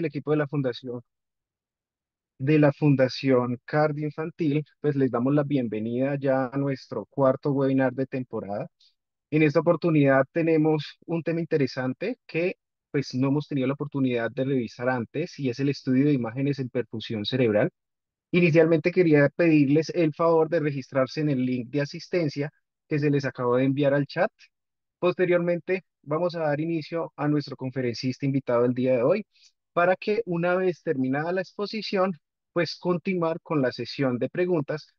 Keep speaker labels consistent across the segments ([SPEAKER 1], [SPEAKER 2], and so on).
[SPEAKER 1] el equipo de la fundación de la Fundación Infantil, pues les damos la bienvenida ya a nuestro cuarto webinar de temporada. En esta oportunidad tenemos un tema interesante que pues no hemos tenido la oportunidad de revisar antes y es el estudio de imágenes en perfusión cerebral. Inicialmente quería pedirles el favor de registrarse en el link de asistencia que se les acabó de enviar al chat. Posteriormente vamos a dar inicio a nuestro conferencista invitado el día de hoy, para que una vez terminada la exposición, pues continuar con la sesión de preguntas,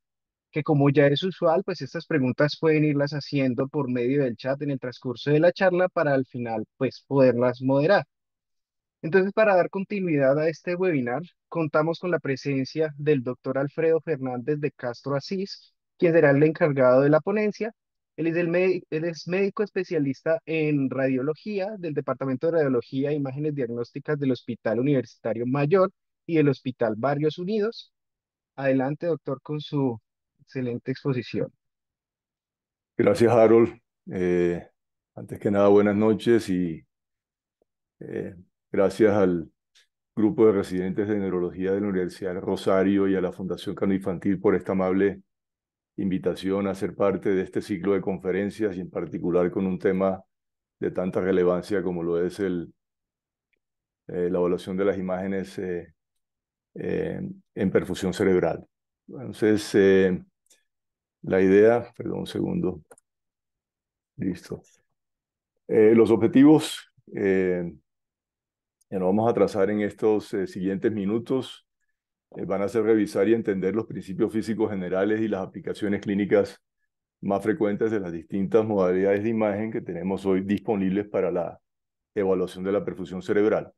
[SPEAKER 1] que como ya es usual, pues estas preguntas pueden irlas haciendo por medio del chat en el transcurso de la charla para al final pues poderlas moderar. Entonces, para dar continuidad a este webinar, contamos con la presencia del doctor Alfredo Fernández de Castro Asís, quien será el encargado de la ponencia, él es, médico especialista en radiología del Departamento de Radiología e Imágenes Diagnósticas del Hospital Universitario Mayor y del Hospital Barrios Unidos. Adelante, doctor, con su excelente exposición.
[SPEAKER 2] Gracias, Harold. Eh, antes que nada, buenas noches y eh, gracias al grupo de residentes de neurología de la Universidad del Rosario y a la Fundación Cano Infantil por esta amable invitación a ser parte de este ciclo de conferencias y en particular con un tema de tanta relevancia como lo es el, eh, la evaluación de las imágenes eh, eh, en perfusión cerebral. Entonces, la idea, perdón un segundo, listo. los objetivos que nos vamos a trazar en estos siguientes minutos eh, van a ser revisar y entender los principios físicos generales y las aplicaciones clínicas más frecuentes de las distintas modalidades de imagen que tenemos hoy disponibles para la evaluación de la perfusión cerebral.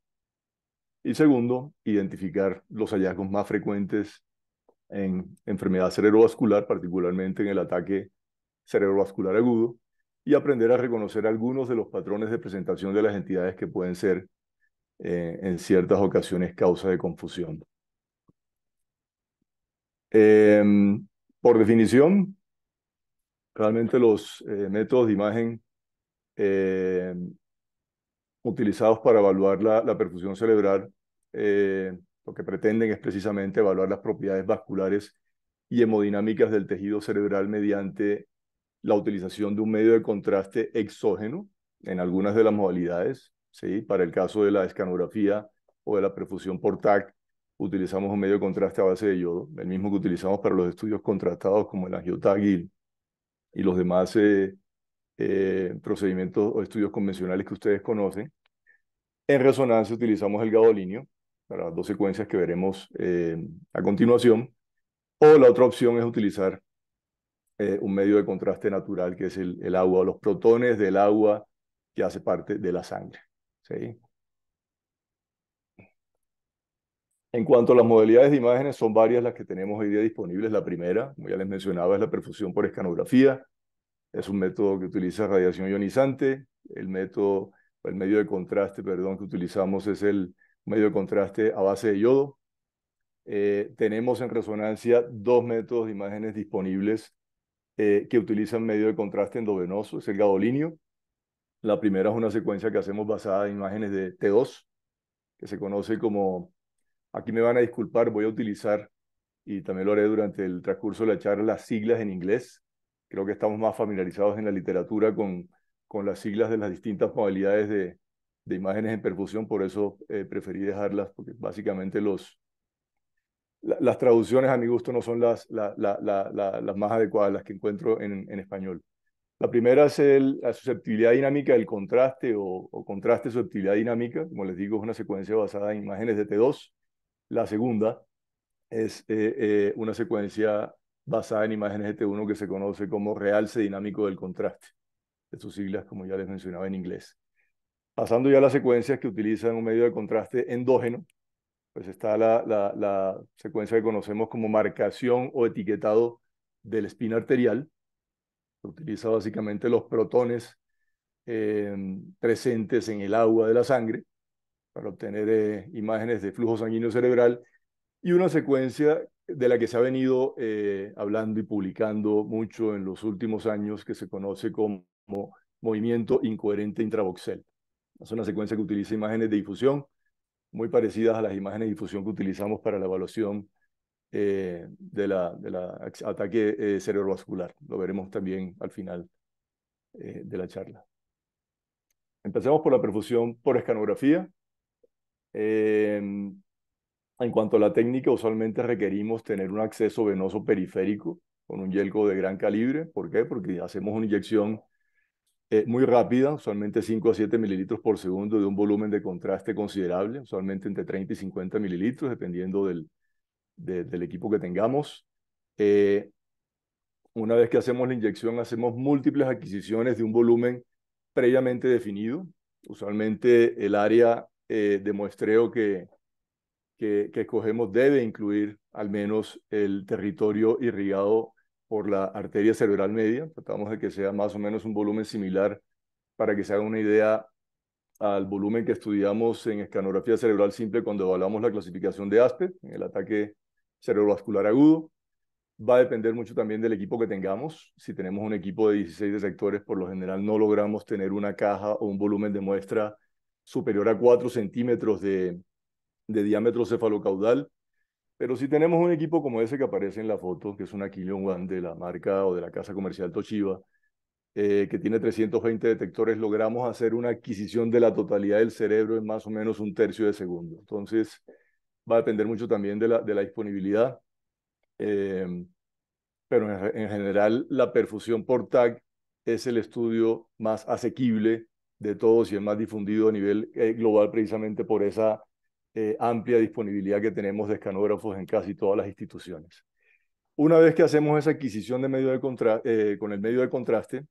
[SPEAKER 2] Y segundo, identificar los hallazgos más frecuentes en enfermedad cerebrovascular, particularmente en el ataque cerebrovascular agudo, y aprender a reconocer algunos de los patrones de presentación de las entidades que pueden ser eh, en ciertas ocasiones causa de confusión. Em, por definición, realmente los eh, métodos de imagen em, utilizados para evaluar la, la perfusión cerebral, eh, lo que pretenden es precisamente evaluar las propiedades vasculares y hemodinámicas del tejido cerebral mediante la utilización de un medio de contraste exógeno en algunas de las modalidades, ¿sí? para el caso de la escanografía o de la perfusión por TAC, utilizamos un medio de contraste a base de yodo, el mismo que utilizamos para los estudios contrastados como el angiotaguil y los demás eh, eh, procedimientos o estudios convencionales que ustedes conocen. En resonancia utilizamos el gadolinio para las dos secuencias que veremos eh, a continuación. O la otra opción es utilizar un medio de contraste natural que es el, el agua, los protones del agua que hace parte de la sangre. ¿sí? En cuanto a las modalidades de imágenes, son varias las que tenemos hoy día disponibles. La primera, como ya les mencionaba, es la perfusión por escanografía. Es un método que utiliza radiación ionizante. El método, el medio de contraste, perdón, que utilizamos es el medio de contraste a base de yodo. Eh, tenemos en resonancia dos métodos de imágenes disponibles eh, que utilizan medio de contraste endovenoso, es el gadolinio. La primera es una secuencia que hacemos basada en imágenes de T2, que se conoce como Aquí me van a disculpar, voy a utilizar, y también lo haré durante el transcurso de la charla, las siglas en inglés. Creo que estamos más familiarizados en la literatura con, con las siglas de las distintas modalidades de, de imágenes en perfusión, por eso eh, preferí dejarlas, porque básicamente los, las traducciones a mi gusto no son las, las más adecuadas, las que encuentro en, español. La primera es la susceptibilidad dinámica del contraste o, o contraste-susceptibilidad dinámica. Como les digo, es una secuencia basada en imágenes de T2. La segunda es eh, eh, una secuencia basada en imágenes GT1 que se conoce como realce dinámico del contraste, de sus siglas, como ya les mencionaba, en inglés. Pasando ya a las secuencias que utilizan un medio de contraste endógeno, pues está la, la, secuencia que conocemos como marcación o etiquetado del espina arterial. que utiliza básicamente los protones eh, presentes en el agua de la sangre para obtener eh, imágenes de flujo sanguíneo cerebral, y una secuencia de la que se ha venido eh, hablando y publicando mucho en los últimos años, que se conoce como movimiento incoherente intravoxel. Es una secuencia que utiliza imágenes de difusión, muy parecidas a las imágenes de difusión que utilizamos para la evaluación del eh, de la ataque cerebrovascular. Lo veremos también al final de la charla. Empecemos por la perfusión por escanografía. Em, en cuanto a la técnica, usualmente requerimos tener un acceso venoso periférico con un yelco de gran calibre. ¿Por qué? Porque hacemos una inyección eh, muy rápida, usualmente 5 a 7 mililitros por segundo de un volumen de contraste considerable, usualmente entre 30 y 50 mililitros, dependiendo del, del equipo que tengamos. Eh, una vez que hacemos la inyección, hacemos múltiples adquisiciones de un volumen previamente definido. Usualmente el área eh, de que, que, que cogemos debe incluir al menos el territorio irrigado por la arteria cerebral media. Tratamos de que sea más o menos un volumen similar para que se haga una idea al volumen que estudiamos en escanografía cerebral simple cuando evaluamos la clasificación de ASPE, en el ataque cerebrovascular agudo. Va a depender mucho también del equipo que tengamos. Si tenemos un equipo de 16 detectores, por lo general no logramos tener una caja o un volumen de muestra superior a 4 centímetros de, de diámetro cefalocaudal. Pero si tenemos un equipo como ese que aparece en la foto, que es una Aquilion One de la marca o de la casa comercial Toshiba, eh, que tiene 320 detectores, logramos hacer una adquisición de la totalidad del cerebro en más o menos un tercio de segundo. Entonces, va a depender mucho también de la, disponibilidad. Em, pero en, general, la perfusión por TAC es el estudio más asequible de todos y es más difundido a nivel eh, global precisamente por esa eh, amplia disponibilidad que tenemos de escanógrafos en casi todas las instituciones. Una vez que hacemos esa adquisición de medio de eh, con el medio de contraste,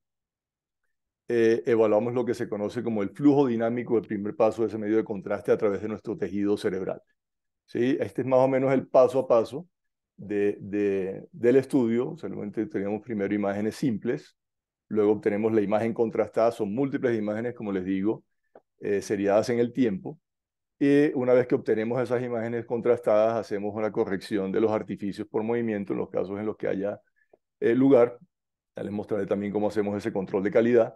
[SPEAKER 2] evaluamos lo que se conoce como el flujo dinámico del primer paso de ese medio de contraste a través de nuestro tejido cerebral. ¿Sí? Este es más o menos el paso a paso de, del estudio. Solamente teníamos primero imágenes simples, Luego obtenemos la imagen contrastada, son múltiples imágenes, como les digo, eh, seriadas en el tiempo. Y una vez que obtenemos esas imágenes contrastadas, hacemos una corrección de los artificios por movimiento en los casos en los que haya eh, lugar. Ya les mostraré también cómo hacemos ese control de calidad.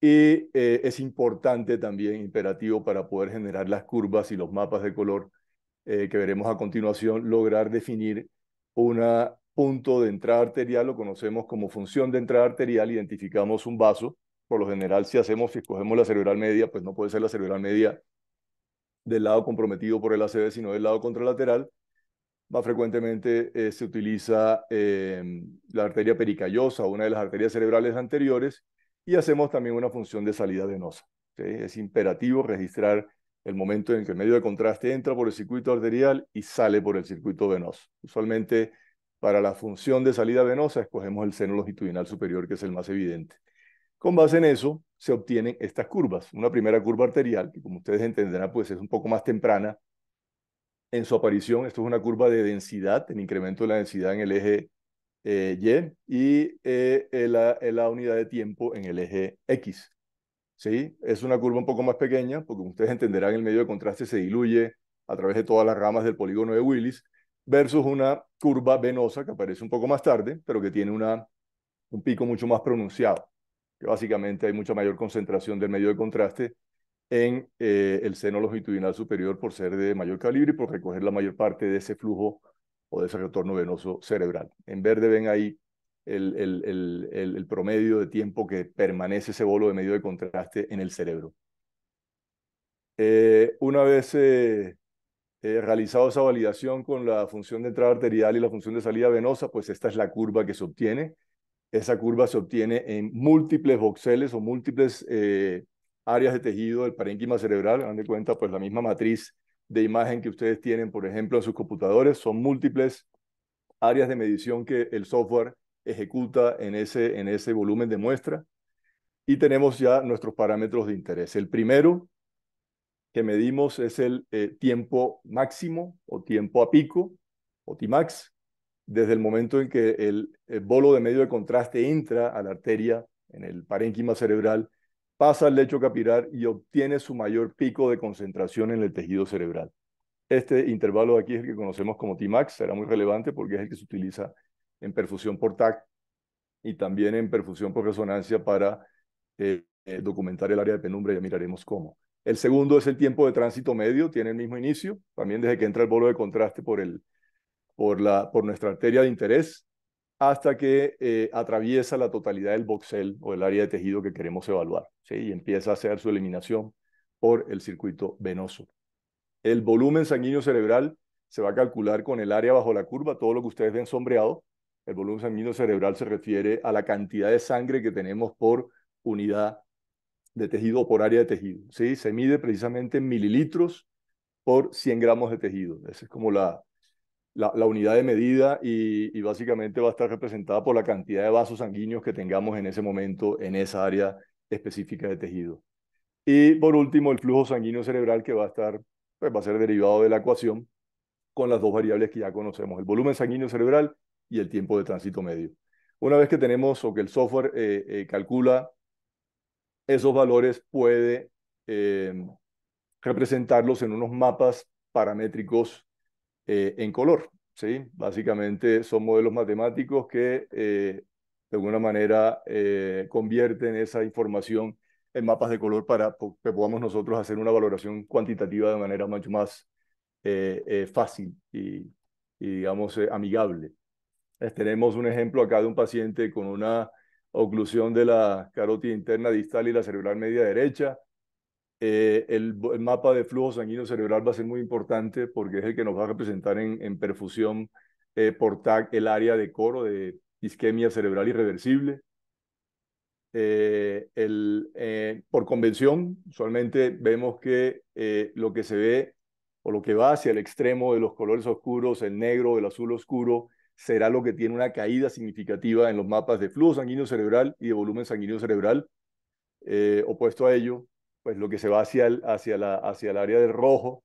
[SPEAKER 2] Y eh, es importante también, imperativo para poder generar las curvas y los mapas de color que veremos a continuación, lograr definir una punto de entrada arterial, lo conocemos como función de entrada arterial, identificamos un vaso. Por lo general, si hacemos, si escogemos la cerebral media, pues no puede ser la cerebral media del lado comprometido por el ACV, sino del lado contralateral. Más frecuentemente eh, se utiliza em, la arteria pericallosa, una de las arterias cerebrales anteriores, y hacemos también una función de salida venosa. Es imperativo registrar el momento en que el medio de contraste entra por el circuito arterial y sale por el circuito venoso. Usualmente para la función de salida venosa, escogemos el seno longitudinal superior, que es el más evidente. Con base en eso, se obtienen estas curvas. Una primera curva arterial, que como ustedes entenderán, pues es un poco más temprana en su aparición. Esto es una curva de densidad, el incremento de la densidad en el eje eh, Y y eh, eh, la, unidad de tiempo en el eje X. ¿sí? Es una curva un poco más pequeña, porque como ustedes entenderán, el medio de contraste se diluye a través de todas las ramas del polígono de Willis, versus una curva venosa que aparece un poco más tarde, pero que tiene una, un pico mucho más pronunciado, que básicamente hay mucha mayor concentración del medio de contraste en eh, el seno longitudinal superior por ser de mayor calibre y por recoger la mayor parte de ese flujo o de ese retorno venoso cerebral. En verde ven ahí el, el, el, promedio de tiempo que permanece ese bolo de medio de contraste en el cerebro. Eh, una vez eh, eh, realizado esa validación con la función de entrada arterial y la función de salida venosa, pues esta es la curva que se obtiene. Esa curva se obtiene en múltiples voxeles o múltiples eh, áreas de tejido del parénquima cerebral. Dan de cuenta, pues la misma matriz de imagen que ustedes tienen, por ejemplo, en sus computadores, son múltiples áreas de medición que el software ejecuta en ese, en ese volumen de muestra. Y tenemos ya nuestros parámetros de interés. El primero que medimos es el eh, tiempo máximo o tiempo a pico o Tmax, desde el momento en que el, bolo de medio de contraste entra a la arteria en el parénquima cerebral, pasa al lecho capilar y obtiene su mayor pico de concentración en el tejido cerebral. Este intervalo aquí es el que conocemos como Tmax, será muy relevante porque es el que se utiliza en perfusión por TAC y también en perfusión por resonancia para eh, documentar el área de penumbra, ya miraremos cómo. El segundo es el tiempo de tránsito medio, tiene el mismo inicio, también desde que entra el bolo de contraste por, el, por, la, por nuestra arteria de interés, hasta que eh, atraviesa la totalidad del boxel o el área de tejido que queremos evaluar, ¿sí? y empieza a hacer su eliminación por el circuito venoso. El volumen sanguíneo cerebral se va a calcular con el área bajo la curva, todo lo que ustedes ven sombreado. El volumen sanguíneo cerebral se refiere a la cantidad de sangre que tenemos por unidad de tejido por área de tejido. ¿sí? Se mide precisamente en mililitros por 100 gramos de tejido. Esa es como la, la, unidad de medida y, básicamente va a estar representada por la cantidad de vasos sanguíneos que tengamos en ese momento en esa área específica de tejido. Y por último, el flujo sanguíneo cerebral que va a estar, pues va a ser derivado de la ecuación con las dos variables que ya conocemos, el volumen sanguíneo cerebral y el tiempo de tránsito medio. Una vez que tenemos o que el software eh, eh, calcula esos valores puede eh, representarlos en unos mapas paramétricos eh, en color. ¿sí? Básicamente son modelos matemáticos que eh, de alguna manera convierten esa información en mapas de color para que podamos nosotros hacer una valoración cuantitativa de manera mucho más fácil y digamos, amigable. Tenemos un ejemplo acá de un paciente con una oclusión de la carótida interna distal y la cerebral media derecha. Eh, el, mapa de flujo sanguíneo cerebral va a ser muy importante porque es el que nos va a representar en, en perfusión eh, por TAC el área de coro de isquemia cerebral irreversible. Eh, el, por convención, usualmente vemos que lo que se ve o lo que va hacia el extremo de los colores oscuros, el negro, el azul oscuro, será lo que tiene una caída significativa en los mapas de flujo sanguíneo cerebral y de volumen sanguíneo cerebral. Eh, opuesto a ello, pues lo que se va hacia el, hacia la, hacia el área de rojo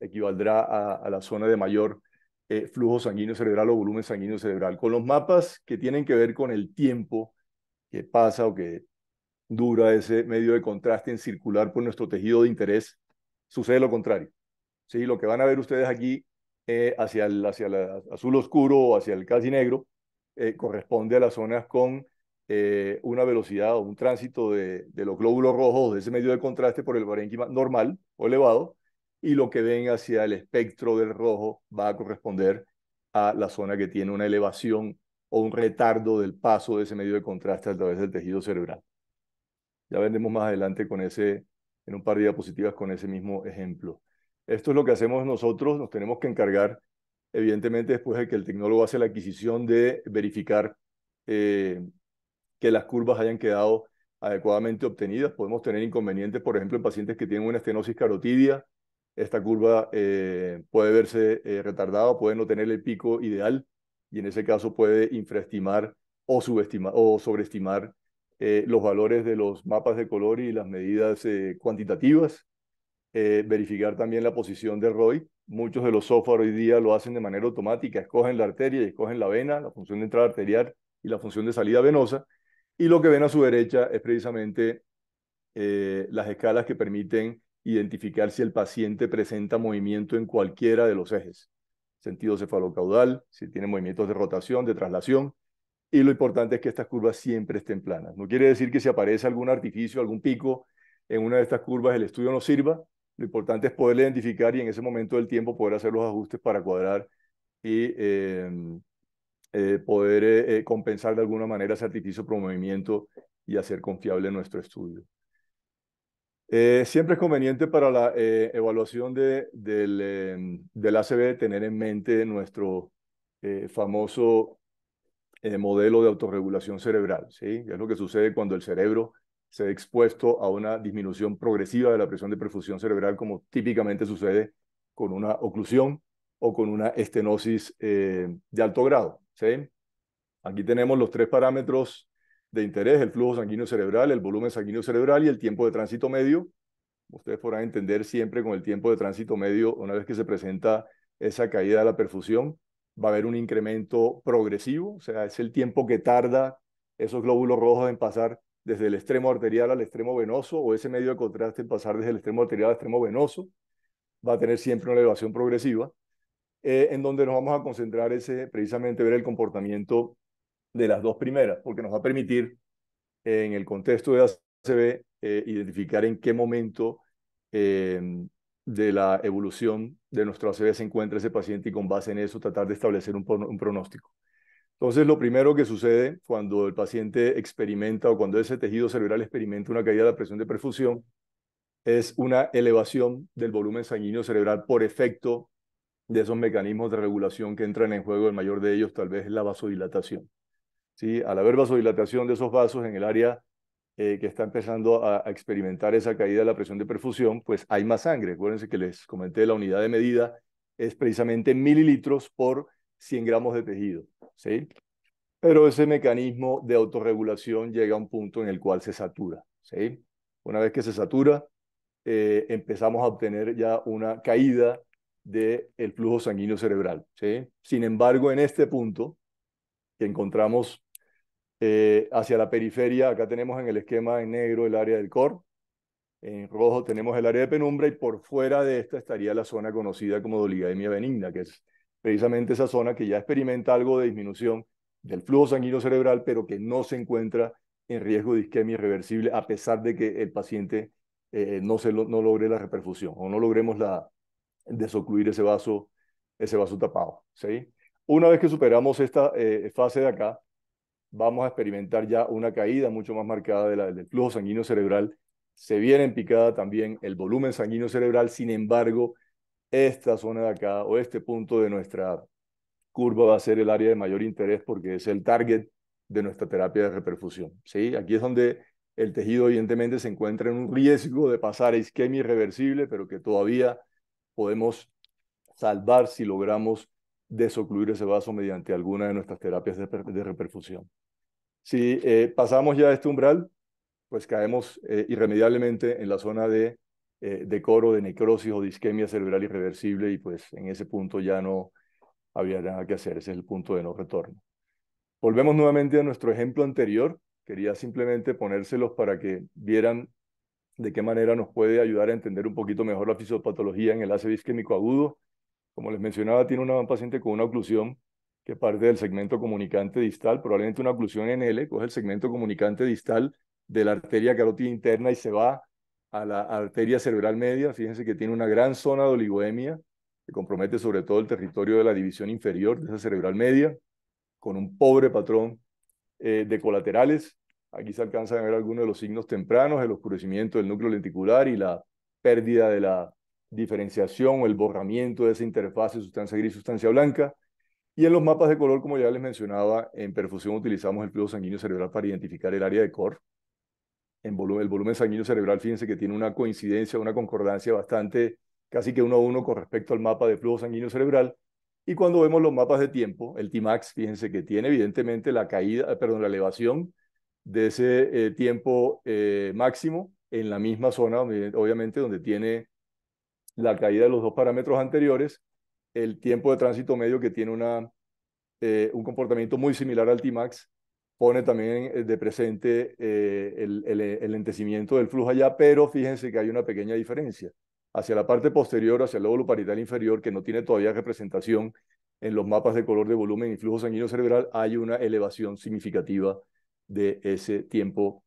[SPEAKER 2] equivaldrá a, la zona de mayor eh, flujo sanguíneo cerebral o volumen sanguíneo cerebral. Con los mapas que tienen que ver con el tiempo que pasa o que dura ese medio de contraste en circular por nuestro tejido de interés, sucede lo contrario. ¿Sí? Lo que van a ver ustedes aquí eh, hacia, el, hacia el azul oscuro o hacia el casi negro, eh, corresponde a las zonas con eh, una velocidad o un tránsito de, los glóbulos rojos, de ese medio de contraste por el parénquima normal o elevado, y lo que ven hacia el espectro del rojo va a corresponder a la zona que tiene una elevación o un retardo del paso de ese medio de contraste a través del tejido cerebral. Ya vendremos más adelante con ese, en un par de diapositivas con ese mismo ejemplo. Esto es lo que hacemos nosotros, nos tenemos que encargar, evidentemente, después de que el tecnólogo hace la adquisición, de verificar eh, que las curvas hayan quedado adecuadamente obtenidas. Podemos tener inconvenientes, por ejemplo, en pacientes que tienen una estenosis carotidia, esta curva eh, puede verse eh, retardada, puede no tener el pico ideal y en ese caso puede infraestimar o, subestimar, o sobreestimar los valores de los mapas de color y las medidas cuantitativas. Eh, verificar también la posición de ROI. Muchos de los software hoy día lo hacen de manera automática, escogen la arteria y escogen la vena, la función de entrada arterial y la función de salida venosa. Y lo que ven a su derecha es precisamente eh, las escalas que permiten identificar si el paciente presenta movimiento en cualquiera de los ejes, sentido cefalocaudal, si tiene movimientos de rotación, de traslación. Y lo importante es que estas curvas siempre estén planas. No quiere decir que si aparece algún artificio, algún pico en una de estas curvas, el estudio no sirva, lo importante es poder identificar y en ese momento del tiempo poder hacer los ajustes para cuadrar y em, eh, poder eh, eh, compensar de alguna manera ese artificio promovimiento y hacer confiable nuestro estudio. siempre es conveniente para la evaluación de, del, em, del, ACB tener en mente nuestro famoso modelo de autorregulación cerebral. ¿sí? Es lo que sucede cuando el cerebro se expuesto a una disminución progresiva de la presión de perfusión cerebral, como típicamente sucede con una oclusión o con una estenosis eh, de alto grado. ¿sí? Aquí tenemos los tres parámetros de interés, el flujo sanguíneo cerebral, el volumen sanguíneo cerebral y el tiempo de tránsito medio. Ustedes podrán entender siempre con el tiempo de tránsito medio, una vez que se presenta esa caída de la perfusión, va a haber un incremento progresivo, o sea, es el tiempo que tarda esos glóbulos rojos en pasar desde el extremo arterial al extremo venoso o ese medio de contraste, pasar desde el extremo arterial al extremo venoso, va a tener siempre una elevación progresiva, eh, en donde nos vamos a concentrar ese, precisamente ver el comportamiento de las dos primeras, porque nos va a permitir en el contexto de ACB eh, identificar en qué momento em, de la evolución de nuestro ACB se encuentra ese paciente y con base en eso tratar de establecer un pronóstico. Entonces, lo primero que sucede cuando el paciente experimenta o cuando ese tejido cerebral experimenta una caída de la presión de perfusión es una elevación del volumen sanguíneo cerebral por efecto de esos mecanismos de regulación que entran en juego. El mayor de ellos tal vez es la vasodilatación. ¿Sí? Al haber vasodilatación de esos vasos en el área eh, que está empezando a, experimentar esa caída de la presión de perfusión, pues hay más sangre. Acuérdense que les comenté la unidad de medida es precisamente mililitros por 100 gramos de tejido, ¿sí? Pero ese mecanismo de autorregulación llega a un punto en el cual se satura, ¿sí? Una vez que se satura, eh, empezamos a obtener ya una caída del el flujo sanguíneo cerebral, ¿sí? Sin embargo, en este punto que encontramos eh, hacia la periferia, acá tenemos en el esquema en negro el área del core, en rojo tenemos el área de penumbra y por fuera de esta estaría la zona conocida como doligademia benigna, que es precisamente esa zona que ya experimenta algo de disminución del flujo sanguíneo cerebral, pero que no se encuentra en riesgo de isquemia irreversible a pesar de que el paciente eh, no, logre la reperfusión o no logremos la, desocluir ese vaso, ese vaso tapado. ¿sí? Una vez que superamos esta eh, fase de acá, vamos a experimentar ya una caída mucho más marcada de del flujo sanguíneo cerebral. Se viene picada también el volumen sanguíneo cerebral, sin embargo, esta zona de acá o este punto de nuestra curva va a ser el área de mayor interés porque es el target de nuestra terapia de reperfusión. ¿sí? Aquí es donde el tejido evidentemente se encuentra en un riesgo de pasar a isquemia irreversible, pero que todavía podemos salvar si logramos desocluir ese vaso mediante alguna de nuestras terapias de, reperfusión. Si eh, pasamos ya este umbral, pues caemos eh, irremediablemente en la zona de eh, de coro, de necrosis o de isquemia cerebral irreversible y pues en ese punto ya no había nada que hacer, ese es el punto de no retorno. Volvemos nuevamente a nuestro ejemplo anterior, quería simplemente ponérselos para que vieran de qué manera nos puede ayudar a entender un poquito mejor la fisiopatología en el ácido isquémico agudo. Como les mencionaba, tiene una paciente con una oclusión que parte del segmento comunicante distal, probablemente una oclusión en L, coge el segmento comunicante distal de la arteria carótida interna y se va a la arteria cerebral media. Fíjense que tiene una gran zona de oligoemia que compromete sobre todo el territorio de la división inferior de esa cerebral media, con un pobre patrón eh, de colaterales. Aquí se alcanzan a ver algunos de los signos tempranos, el oscurecimiento del núcleo lenticular y la pérdida de la diferenciación o el borramiento de esa interfaz de sustancia gris sustancia blanca. Y en los mapas de color, como ya les mencionaba, en perfusión utilizamos el flujo sanguíneo cerebral para identificar el área de core en el volumen sanguíneo cerebral, fíjense que tiene una coincidencia, una concordancia bastante, casi que uno a uno con respecto al mapa de flujo sanguíneo cerebral. Y cuando vemos los mapas de tiempo, el T-max, fíjense que tiene evidentemente la caída, perdón, la elevación de ese eh, tiempo eh, máximo en la misma zona, obviamente, donde tiene la caída de los dos parámetros anteriores, el tiempo de tránsito medio que tiene una, eh, un comportamiento muy similar al TMAX, pone también eh, de presente eh, el, eh, el, lentecimiento del flujo allá, pero fíjense que hay una pequeña diferencia. Hacia la parte posterior, hacia el lóbulo parital inferior, que no tiene todavía representación en los mapas de color de volumen y flujo sanguíneo cerebral, hay una elevación significativa de ese tiempo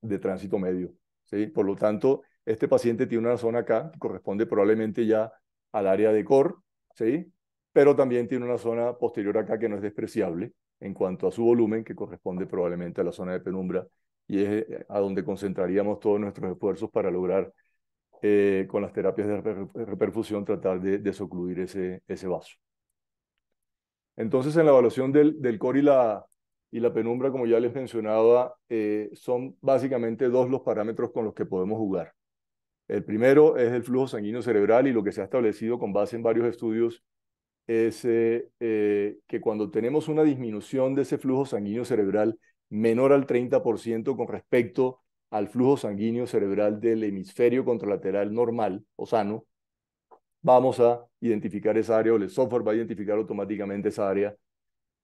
[SPEAKER 2] de tránsito medio. ¿sí? Por lo tanto, este paciente tiene una zona acá que corresponde probablemente ya al área de core, ¿sí? pero también tiene una zona posterior acá que no es despreciable en cuanto a su volumen, que corresponde probablemente a la zona de penumbra, y es eh, a donde concentraríamos todos nuestros esfuerzos para lograr eh, con las terapias de reperfusión tratar de desocluir ese, ese vaso. Entonces, en la evaluación del, del core y la, y la penumbra, como ya les mencionaba, eh, son básicamente dos los parámetros con los que podemos jugar. El primero es el flujo sanguíneo cerebral y lo que se ha establecido con base en varios estudios es eh, eh, que cuando tenemos una disminución de ese flujo sanguíneo cerebral menor al 30% con respecto al flujo sanguíneo cerebral del hemisferio contralateral normal o sano, vamos a identificar esa área o el software va a identificar automáticamente esa área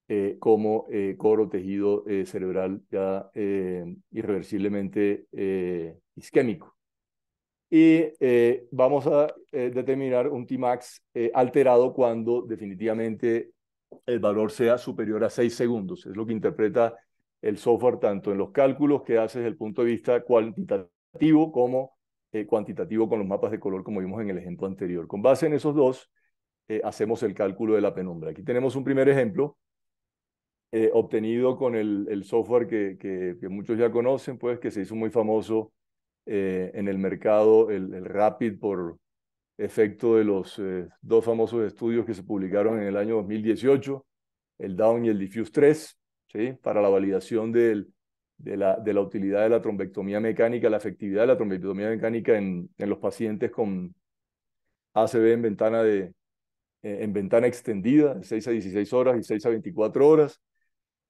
[SPEAKER 2] eh, como coro tejido cerebral ya irreversiblemente isquémico y eh, vamos a eh, determinar un Tmax eh, alterado cuando definitivamente el valor sea superior a 6 segundos. Es lo que interpreta el software tanto en los cálculos que hace desde el punto de vista cuantitativo como cuantitativo con los mapas de color como vimos en el ejemplo anterior. Con base en esos dos, hacemos el cálculo de la penumbra. Aquí tenemos un primer ejemplo obtenido con el, software que, que muchos ya conocen, pues que se hizo muy famoso eh, en el mercado el, el, Rapid por efecto de los eh, dos famosos estudios que se publicaron en el año 2018, el Down y el Diffuse 3, ¿sí? para la validación del, de, la, de, la, utilidad de la trombectomía mecánica, la efectividad de la trombectomía mecánica en, en los pacientes con ACV en ventana, de, eh, en ventana extendida, 6 a 16 horas y 6 a 24 horas.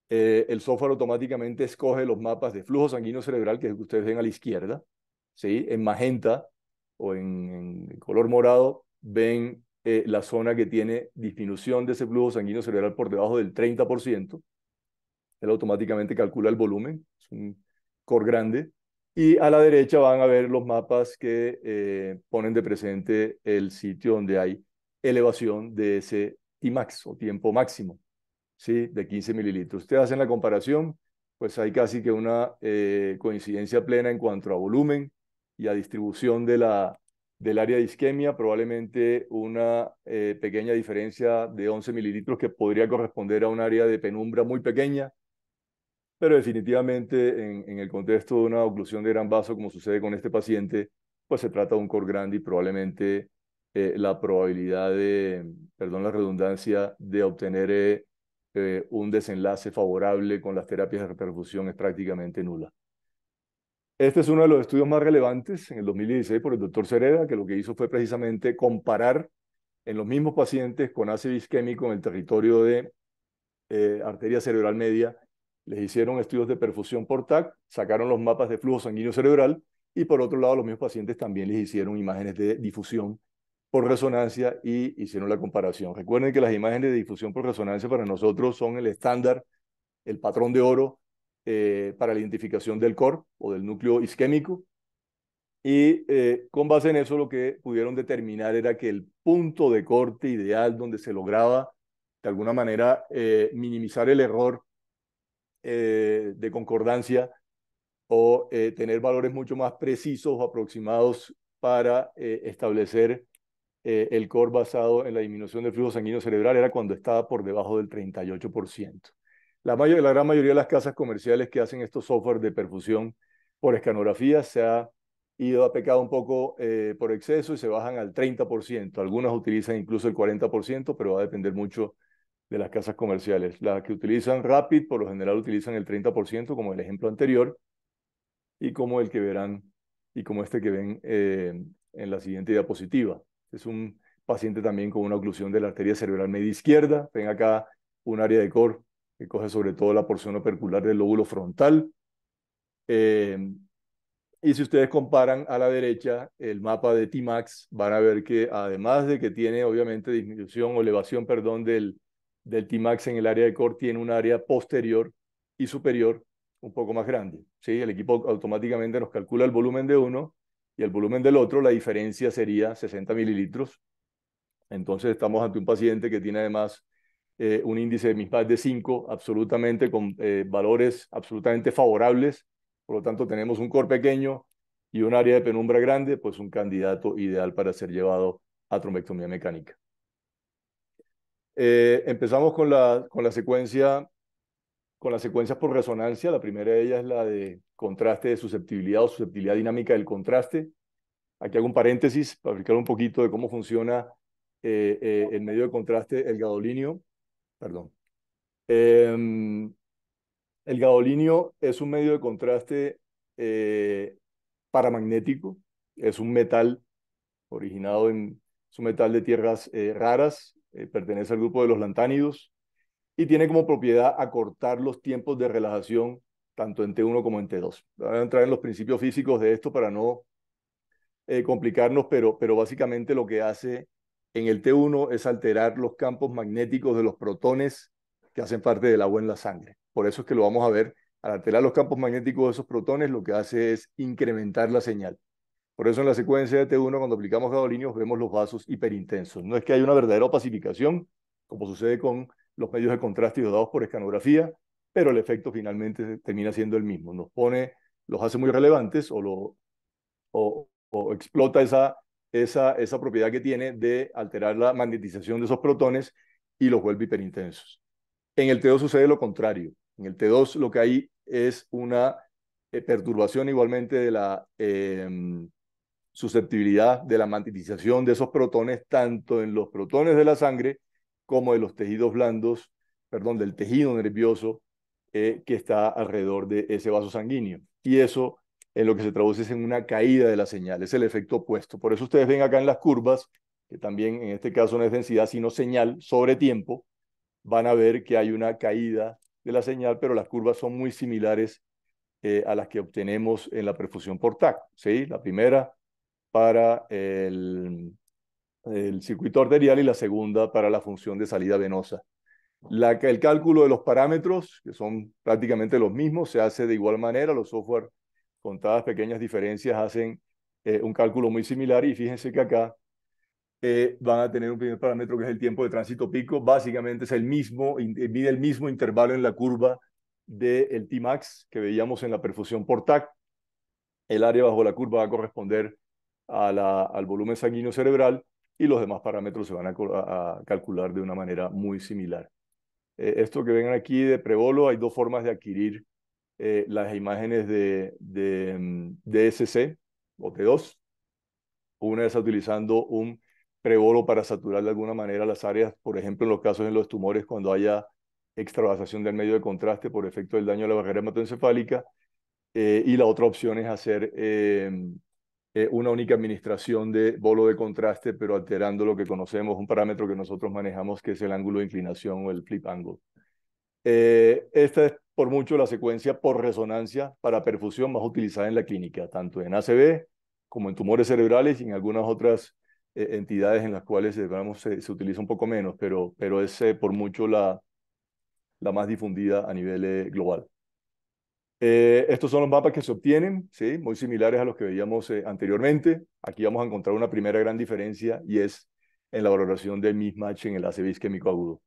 [SPEAKER 2] el software automáticamente escoge los mapas de flujo sanguíneo cerebral que ustedes ven a la izquierda, ¿sí? en magenta o en, color morado, ven eh, la zona que tiene disminución de ese flujo sanguíneo cerebral por debajo del 30%. Él automáticamente calcula el volumen, es un core grande. Y a la derecha van a ver los mapas que eh, ponen de presente el sitio donde hay elevación de ese Imax, o tiempo máximo, ¿sí? de 15 mililitros. Ustedes hacen la comparación, pues hay casi que una eh, coincidencia plena en cuanto a volumen, y a distribución de la, del área de isquemia, probablemente una eh, pequeña diferencia de 11 mililitros que podría corresponder a un área de penumbra muy pequeña, pero definitivamente en, el contexto de una oclusión de gran vaso, como sucede con este paciente, pues se trata de un core grande y probablemente eh, la probabilidad de, perdón la redundancia, de obtener eh, un desenlace favorable con las terapias de repercusión es prácticamente nula. Este es uno de los estudios más relevantes en el 2016 por el doctor Cereda, que lo que hizo fue precisamente comparar en los mismos pacientes con ácido isquémico en el territorio de eh, arteria cerebral media. Les hicieron estudios de perfusión por TAC, sacaron los mapas de flujo sanguíneo cerebral y por otro lado los mismos pacientes también les hicieron imágenes de difusión por resonancia y hicieron la comparación. Recuerden que las imágenes de difusión por resonancia para nosotros son el estándar, el patrón de oro eh, para la identificación del core o del núcleo isquémico. Y eh, con base en eso lo que pudieron determinar era que el punto de corte ideal donde se lograba de alguna manera eh, minimizar el error de concordancia o tener valores mucho más precisos o aproximados para establecer el core basado en la disminución del flujo sanguíneo cerebral era cuando estaba por debajo del 38%. La, mayor, la gran mayoría de las casas comerciales que hacen estos software de perfusión por escanografía se ha ido a pecado un poco eh, por exceso y se bajan al 30%. Algunas utilizan incluso el 40%, pero va a depender mucho de las casas comerciales. Las que utilizan Rapid, por lo general, utilizan el 30%, como el ejemplo anterior, y como el que verán, y como este que ven eh, en la siguiente diapositiva. Es un paciente también con una oclusión de la arteria cerebral media izquierda. Ven acá un área de core que coge sobre todo la porción opercular del lóbulo frontal. Eh, y si ustedes comparan a la derecha el mapa de T-Max, van a ver que además de que tiene obviamente disminución o elevación, perdón, del, del T-Max en el área de core, tiene un área posterior y superior un poco más grande. ¿sí? El equipo automáticamente nos calcula el volumen de uno y el volumen del otro, la diferencia sería 60 mililitros. Entonces estamos ante un paciente que tiene además eh, un índice de MISPAD de 5, absolutamente con eh, valores absolutamente favorables. Por lo tanto, tenemos un core pequeño y un área de penumbra grande, pues un candidato ideal para ser llevado a trombectomía mecánica. Eh, empezamos con la, con la secuencia con las secuencias por resonancia. La primera de ellas es la de contraste de susceptibilidad o susceptibilidad dinámica del contraste. Aquí hago un paréntesis para explicar un poquito de cómo funciona eh, el medio de contraste, el gadolinio. Perdón. Em, el gadolinio es un medio de contraste eh, paramagnético, es un metal originado en, su metal de tierras eh, raras, eh, pertenece al grupo de los lantánidos y tiene como propiedad acortar los tiempos de relajación tanto en T1 como en T2. Voy a entrar en los principios físicos de esto para no complicarnos, pero, pero básicamente lo que hace en el T1 es alterar los campos magnéticos de los protones que hacen parte del agua en la sangre. Por eso es que lo vamos a ver. Al alterar los campos magnéticos de esos protones, lo que hace es incrementar la señal. Por eso en la secuencia de T1, cuando aplicamos gadolinios, vemos los vasos hiperintensos. No es que haya una verdadera opacificación, como sucede con los medios de contraste dados por escanografía, pero el efecto finalmente termina siendo el mismo. Nos pone, los hace muy relevantes o, lo, o explota esa esa, propiedad que tiene de alterar la magnetización de esos protones y los vuelve hiperintensos. En el T2 sucede lo contrario. En el T2 lo que hay es una eh, perturbación igualmente de la em, susceptibilidad de la magnetización de esos protones, tanto en los protones de la sangre como en los tejidos blandos, perdón, del tejido nervioso eh, que está alrededor de ese vaso sanguíneo. Y eso en lo que se traduce es en una caída de la señal, es el efecto opuesto. Por eso ustedes ven acá en las curvas, que también en este caso no es densidad, sino señal sobre tiempo, van a ver que hay una caída de la señal, pero las curvas son muy similares eh, a las que obtenemos en la perfusión por TAC. ¿sí? La primera para el, el circuito arterial y la segunda para la función de salida venosa. La, el cálculo de los parámetros, que son prácticamente los mismos, se hace de igual manera, los software contadas pequeñas diferencias, hacen eh, un cálculo muy similar y fíjense que acá eh, van a tener un primer parámetro que es el tiempo de tránsito pico, básicamente es el mismo, eh, mide el mismo intervalo en la curva del de T-max que veíamos en la perfusión por TAC. El área bajo la curva va a corresponder al volumen sanguíneo cerebral y los demás parámetros se van a, calcular de una manera muy similar. esto que ven aquí de prebolo, hay dos formas de adquirir eh, las imágenes de, de, mm, DSC o T2, una es utilizando un prebolo para saturar de alguna manera las áreas, por ejemplo, en los casos en los tumores cuando haya extravasación del medio de contraste por efecto del daño a la barrera hematoencefálica, eh, y la otra opción es hacer eh, mm, una única administración de bolo de contraste, pero alterando lo que conocemos, un parámetro que nosotros manejamos, que es el ángulo de inclinación o el flip angle. Eh, esta es por mucho la secuencia por resonancia para perfusión más utilizada en la clínica, tanto en ACB como en tumores cerebrales y en algunas otras eh, entidades en las cuales digamos, se, utiliza un poco menos, pero, pero es eh, por mucho la, más difundida a nivel global. estos son los mapas que se obtienen, ¿sí? muy similares a los que veíamos anteriormente. Aquí vamos a encontrar una primera gran diferencia y es en la valoración del mismatch en el ACV isquémico agudo.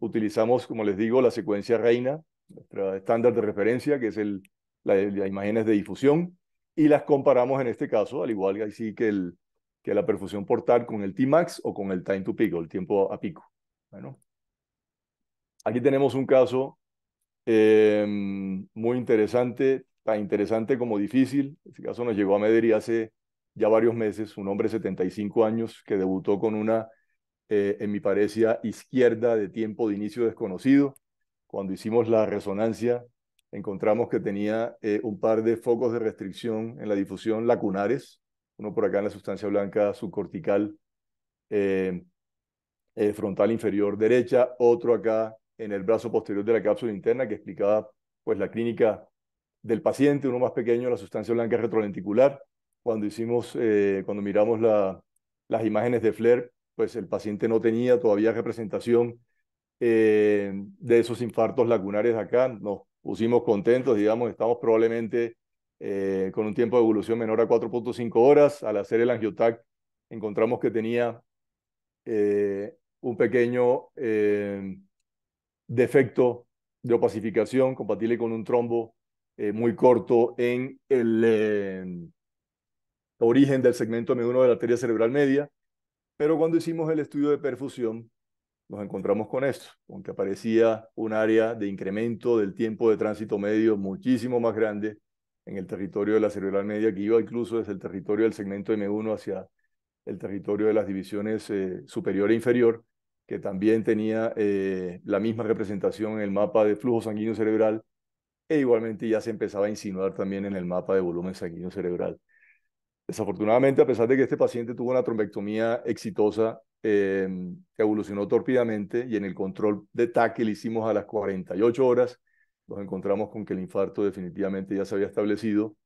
[SPEAKER 2] Utilizamos, como les digo, la secuencia reina, nuestro estándar de referencia, que es el, la, las imágenes de difusión, y las comparamos en este caso, al igual que así que, el, que la perfusión portal con el t o con el time to peak, el tiempo a pico. Bueno, aquí tenemos un caso em, muy interesante, tan interesante como difícil. Este caso nos llegó a Medellín hace ya varios meses, un hombre de 75 años que debutó con una eh, en mi parecía izquierda de tiempo de inicio desconocido. Cuando hicimos la resonancia, encontramos que tenía eh, un par de focos de restricción en la difusión lacunares, uno por acá en la sustancia blanca subcortical eh, frontal inferior derecha, otro acá en el brazo posterior de la cápsula interna que explicaba pues la clínica del paciente, uno más pequeño, en la sustancia blanca retrolenticular. Cuando hicimos, cuando miramos las imágenes de flair pues el paciente no tenía todavía representación eh, de esos infartos lacunares acá. Nos pusimos contentos, digamos, estamos probablemente eh, con un tiempo de evolución menor a 4.5 horas. Al hacer el angiotac encontramos que tenía eh, un pequeño defecto de opacificación compatible con un trombo muy corto en el origen del segmento m de la arteria cerebral media. Pero cuando hicimos el estudio de perfusión, nos encontramos con esto, aunque aparecía un área de incremento del tiempo de tránsito medio muchísimo más grande en el territorio de la cerebral media, que iba incluso desde el territorio del segmento M1 hacia el territorio de las divisiones eh, superior e inferior, que también tenía eh, la misma representación en el mapa de flujo sanguíneo cerebral, e igualmente ya se empezaba a insinuar también en el mapa de volumen sanguíneo cerebral. Desafortunadamente, a pesar de que este paciente tuvo una trombectomía exitosa, eh, evolucionó torpidamente y en el control de TAC que le hicimos a las 48 horas, nos encontramos con que el infarto definitivamente ya se había establecido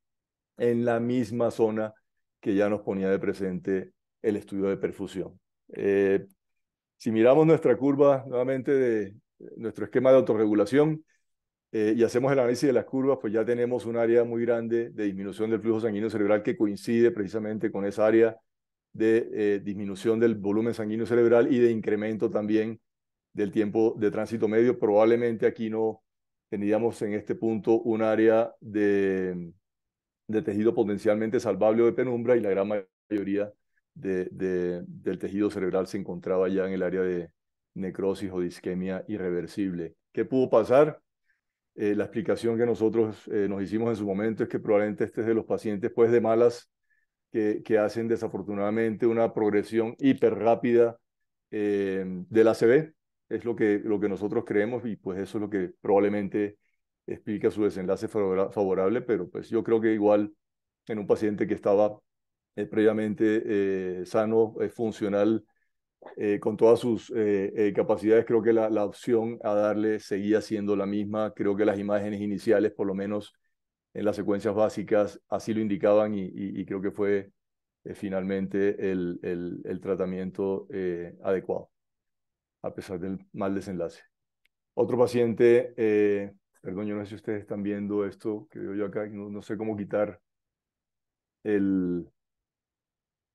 [SPEAKER 2] en la misma zona que ya nos ponía de presente el estudio de perfusión. Eh, si miramos nuestra curva nuevamente de nuestro esquema de autorregulación, eh, y hacemos el análisis de las curvas, pues ya tenemos un área muy grande de disminución del flujo sanguíneo cerebral que coincide precisamente con esa área de eh, disminución del volumen sanguíneo cerebral y de incremento también del tiempo de tránsito medio. Probablemente aquí no teníamos en este punto un área de, tejido potencialmente salvable o de penumbra y la gran mayoría de, del tejido cerebral se encontraba ya en el área de necrosis o disquemia irreversible. ¿Qué pudo pasar? Eh, la explicación que nosotros eh, nos hicimos en su momento es que probablemente este es de los pacientes pues de malas que, que hacen desafortunadamente una progresión hiper rápida de eh, del ACV. Es lo que, lo que nosotros creemos y pues eso es lo que probablemente explica su desenlace favorable, pero pues yo creo que igual en un paciente que estaba previamente sano, funcional, eh, con todas sus eh, eh, capacidades, creo que la, opción a darle seguía siendo la misma. Creo que las imágenes iniciales, por lo menos en las secuencias básicas, así lo indicaban y, creo que fue finalmente el, tratamiento adecuado, a pesar del mal desenlace. Otro paciente, perdón, yo no sé si ustedes están viendo esto que veo yo acá, no sé cómo quitar el,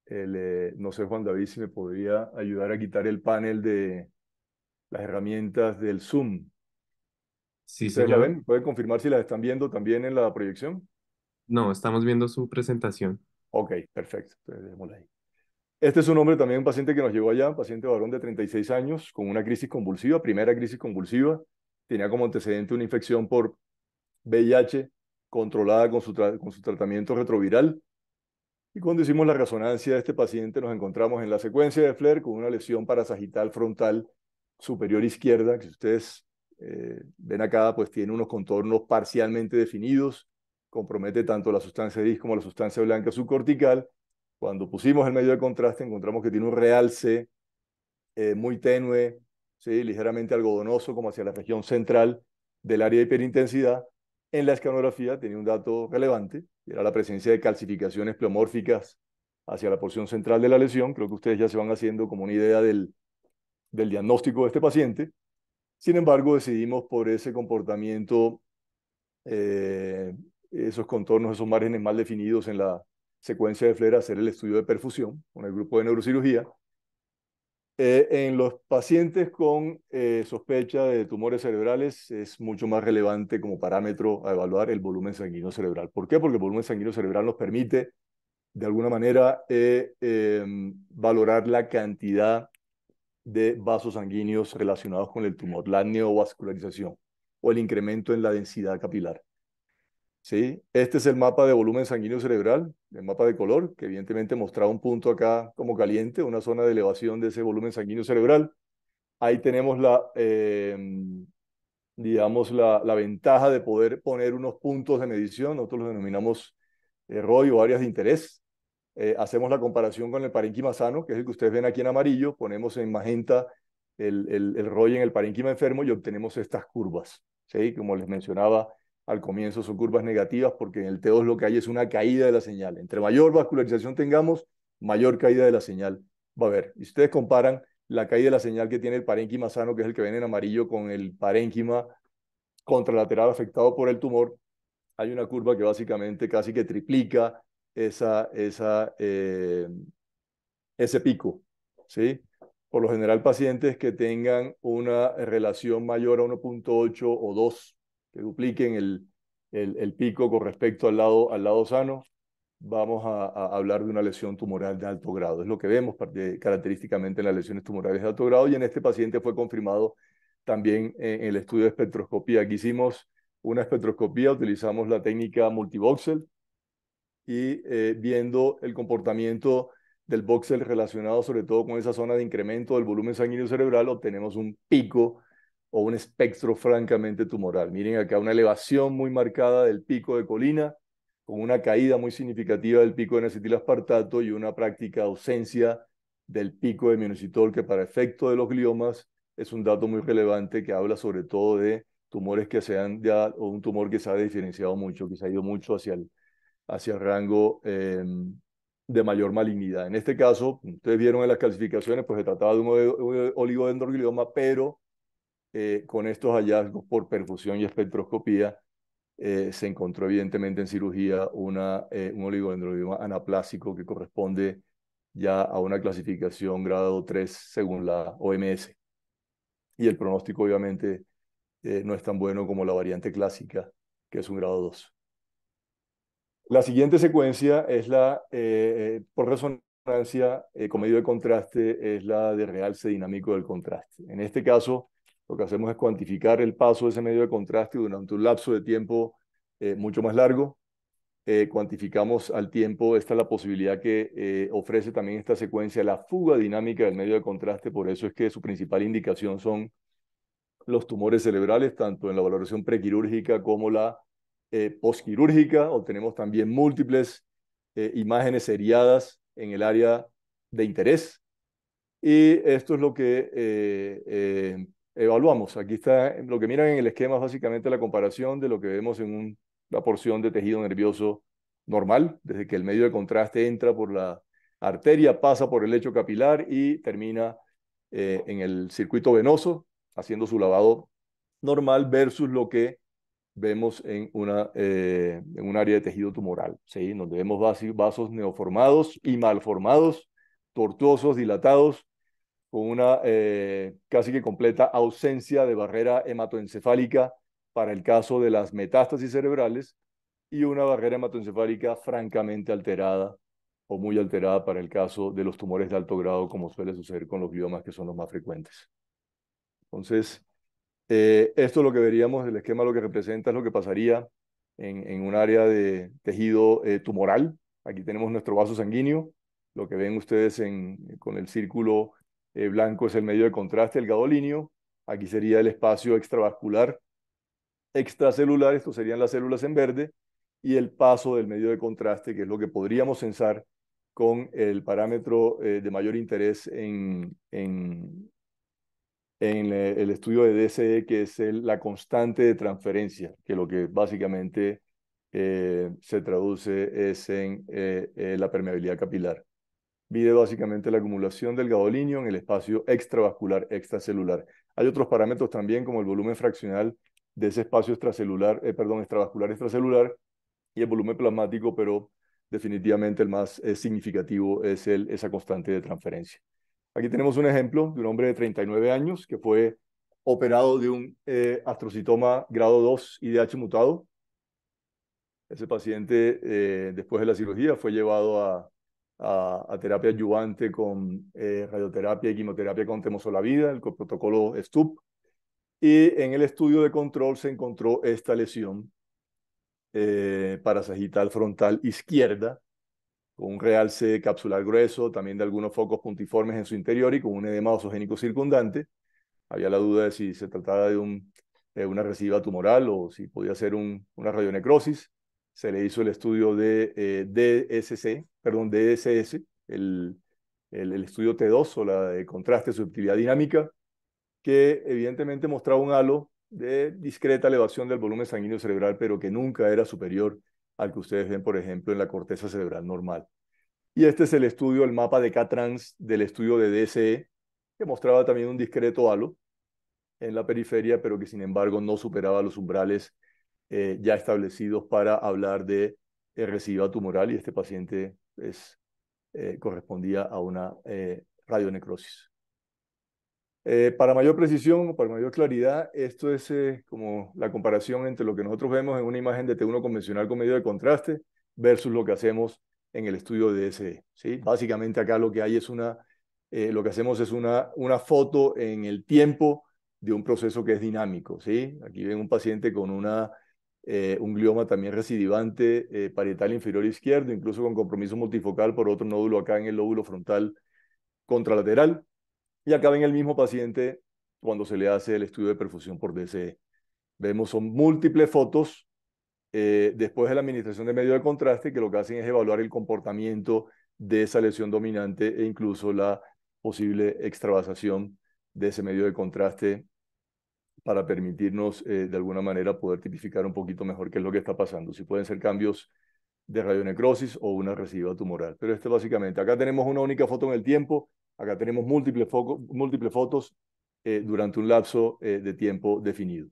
[SPEAKER 2] eh, no sé, Juan David, si me podría ayudar a quitar el panel de las herramientas del Zoom. Sí, la ven? ¿Pueden confirmar si las están viendo también en la proyección? No, estamos viendo su presentación. Ok, perfecto. Este es un hombre también, un paciente que nos llegó allá, un paciente varón de 36 años, con una crisis convulsiva, primera crisis convulsiva. Tenía como antecedente una infección por VIH controlada con su, con su tratamiento retroviral y cuando hicimos la resonancia de este paciente, nos encontramos en la secuencia de Flair con una lesión parasagital frontal superior izquierda, que si ustedes eh, ven acá, pues tiene unos contornos parcialmente definidos, compromete tanto la sustancia gris como la sustancia blanca subcortical. Cuando pusimos el medio de contraste, encontramos que tiene un realce eh, muy tenue, ¿sí? ligeramente algodonoso, como hacia la región central del área de hiperintensidad, en la escanografía tenía un dato relevante, era la presencia de calcificaciones pleomórficas hacia la porción central de la lesión. Creo que ustedes ya se van haciendo como una idea del, del diagnóstico de este paciente. Sin embargo, decidimos por ese comportamiento, eh, esos contornos, esos márgenes mal definidos en la secuencia de flera, hacer el estudio de perfusión con el grupo de neurocirugía eh, en los pacientes con eh, sospecha de tumores cerebrales es mucho más relevante como parámetro a evaluar el volumen sanguíneo cerebral. ¿Por qué? Porque el volumen sanguíneo cerebral nos permite, de alguna manera, eh, em, valorar la cantidad de vasos sanguíneos relacionados con el tumor, la neovascularización o el incremento en la densidad capilar. ¿sí? Este es el mapa de volumen sanguíneo cerebral, el mapa de color, que evidentemente mostraba un punto acá como caliente, una zona de elevación de ese volumen sanguíneo cerebral. Ahí tenemos la, em, digamos, la, ventaja de poder poner unos puntos de medición, nosotros los denominamos eh, rollo o áreas de interés. Eh, hacemos la comparación con el parénquima sano, que es el que ustedes ven aquí en amarillo, ponemos en magenta el, rollo en el parénquima enfermo y obtenemos estas curvas. ¿sí? Como les mencionaba, al comienzo son curvas negativas porque en el T2 lo que hay es una caída de la señal. Entre mayor vascularización tengamos, mayor caída de la señal va a haber. Y ustedes comparan la caída de la señal que tiene el parénquima sano, que es el que ven en amarillo, con el parénquima contralateral afectado por el tumor, hay una curva que básicamente casi que triplica esa, eh, ese pico. ¿sí? Por lo general, pacientes que tengan una relación mayor a 1.8 o 2 que dupliquen el, pico con respecto al lado, al lado sano, vamos a, hablar de una lesión tumoral de alto grado. Es lo que vemos eh, característicamente en las lesiones tumorales de alto grado y en este paciente fue confirmado también en, el estudio de espectroscopía Aquí hicimos una espectroscopía, utilizamos la técnica multivoxel y eh, viendo el comportamiento del voxel relacionado sobre todo con esa zona de incremento del volumen sanguíneo cerebral, obtenemos un pico o un espectro francamente tumoral. Miren acá una elevación muy marcada del pico de colina, con una caída muy significativa del pico de acetilaspartato y una práctica ausencia del pico de minocitol, que para efecto de los gliomas es un dato muy relevante que habla sobre todo de tumores que se han, ya, o un tumor que se ha diferenciado mucho, que se ha ido mucho hacia el, hacia rango em, de mayor malignidad. En este caso, ustedes vieron en las calcificaciones, pues se trataba de un oligodendroglioma, pero eh, con estos hallazgos por perfusión y espectroscopía, eh, se encontró evidentemente en cirugía una, eh, un oligodendrobioma anaplásico que corresponde ya a una clasificación grado 3 según la OMS. Y el pronóstico obviamente no es tan bueno como la variante clásica, que es un grado 2. La siguiente secuencia es la, por resonancia, con medio de contraste, es la de realce dinámico del contraste. En este caso, lo que hacemos es cuantificar el paso de ese medio de contraste durante un lapso de tiempo eh, mucho más largo. Eh, cuantificamos al tiempo, esta es la posibilidad que eh, ofrece también esta secuencia, la fuga dinámica del medio de contraste, por eso es que su principal indicación son los tumores cerebrales, tanto en la valoración prequirúrgica como la posquirúrgica. Obtenemos también múltiples imágenes seriadas en el área de interés. Y esto es lo que evaluamos. Aquí está, lo que miran en el esquema básicamente la comparación de lo que vemos en un, una porción de tejido nervioso normal, desde que el medio de contraste entra por la arteria, pasa por el lecho capilar y termina eh, en el circuito venoso, haciendo su lavado normal versus lo que vemos en, una, eh, en un área de tejido tumoral, ¿sí? donde vemos vasos neoformados y malformados, tortuosos, dilatados, con una eh, casi que completa ausencia de barrera hematoencefálica para el caso de las metástasis cerebrales y una barrera hematoencefálica francamente alterada o muy alterada para el caso de los tumores de alto grado, como suele suceder con los biomas que son los más frecuentes. Entonces, eh, esto es lo que veríamos, el esquema lo que representa es lo que pasaría en, un área de tejido eh, tumoral. Aquí tenemos nuestro vaso sanguíneo, lo que ven ustedes en, con el círculo eh, blanco es el medio de contraste, el gadolinio, aquí sería el espacio extravascular, extracelular, estos serían las células en verde, y el paso del medio de contraste, que es lo que podríamos censar con el parámetro eh, de mayor interés en, eh, el estudio de DCE, que es la constante de transferencia, que lo que básicamente se traduce es en la permeabilidad capilar. Mide básicamente la acumulación del gadolinio en el espacio extravascular, extracelular. Hay otros parámetros también, como el volumen fraccional de ese espacio extracelular, eh, perdón, extravascular, extracelular, y el volumen plasmático, pero definitivamente el más eh, significativo es el, esa constante de transferencia. Aquí tenemos un ejemplo de un hombre de 39 años que fue operado de un eh, astrocitoma grado 2 IDH mutado. Ese paciente, después de la cirugía, fue llevado a a, terapia adyuvante con eh, radioterapia y quimioterapia con temosolavida, el protocolo STUP. Y en el estudio de control se encontró esta lesión eh, parasagital frontal izquierda, con un realce capsular grueso, también de algunos focos puntiformes en su interior y con un edema osogénico circundante. Había la duda de si se trataba de, un, una recidiva tumoral o si podía ser una radionecrosis. Se le hizo el estudio de eh, DSC, perdón, DSS, el, estudio T2 o la de contraste subjetividad dinámica, que evidentemente mostraba un halo de discreta elevación del volumen sanguíneo cerebral, pero que nunca era superior al que ustedes ven, por ejemplo, en la corteza cerebral normal. Y este es el estudio, el mapa de k del estudio de DSE, que mostraba también un discreto halo en la periferia, pero que sin embargo no superaba los umbrales eh, ya establecidos para hablar de eh, recidiva tumoral y este paciente es, eh, correspondía a una eh, radionecrosis. Eh, para mayor precisión, o para mayor claridad, esto es como la comparación entre lo que nosotros vemos en una imagen de T1 convencional con medio de contraste versus lo que hacemos en el estudio de SE. ¿sí? Básicamente acá lo que hay es una, lo que hacemos es una, una foto en el tiempo de un proceso que es dinámico. ¿sí? Aquí ven un paciente con una eh, un glioma también recidivante eh, parietal inferior izquierdo, incluso con compromiso multifocal por otro nódulo acá en el lóbulo frontal contralateral. Y acá ven el mismo paciente cuando se le hace el estudio de perfusión por DCE. Vemos son múltiples fotos eh, después de la administración de medio de contraste que lo que hacen es evaluar el comportamiento de esa lesión dominante e incluso la posible extravasación de ese medio de contraste para permitirnos eh, de alguna manera poder tipificar un poquito mejor qué es lo que está pasando, si pueden ser cambios de radionecrosis o una residua tumoral. Pero esto básicamente, acá tenemos una única foto en el tiempo, acá tenemos múltiples, fotos eh, durante un lapso eh, de tiempo definido.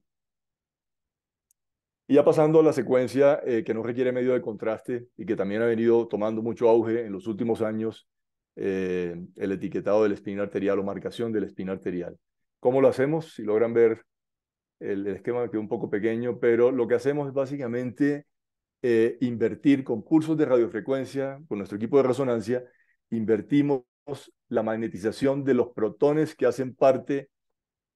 [SPEAKER 2] Y ya pasando a la secuencia que no requiere medio de contraste y que también ha venido tomando mucho auge en los últimos años, el etiquetado de la espina arterial o marcación del la espina arterial. ¿Cómo lo hacemos? Si logran ver el, el esquema quedó un poco pequeño, pero lo que hacemos es básicamente eh, invertir con cursos de radiofrecuencia, con nuestro equipo de resonancia, invertimos la magnetización de los protones que hacen parte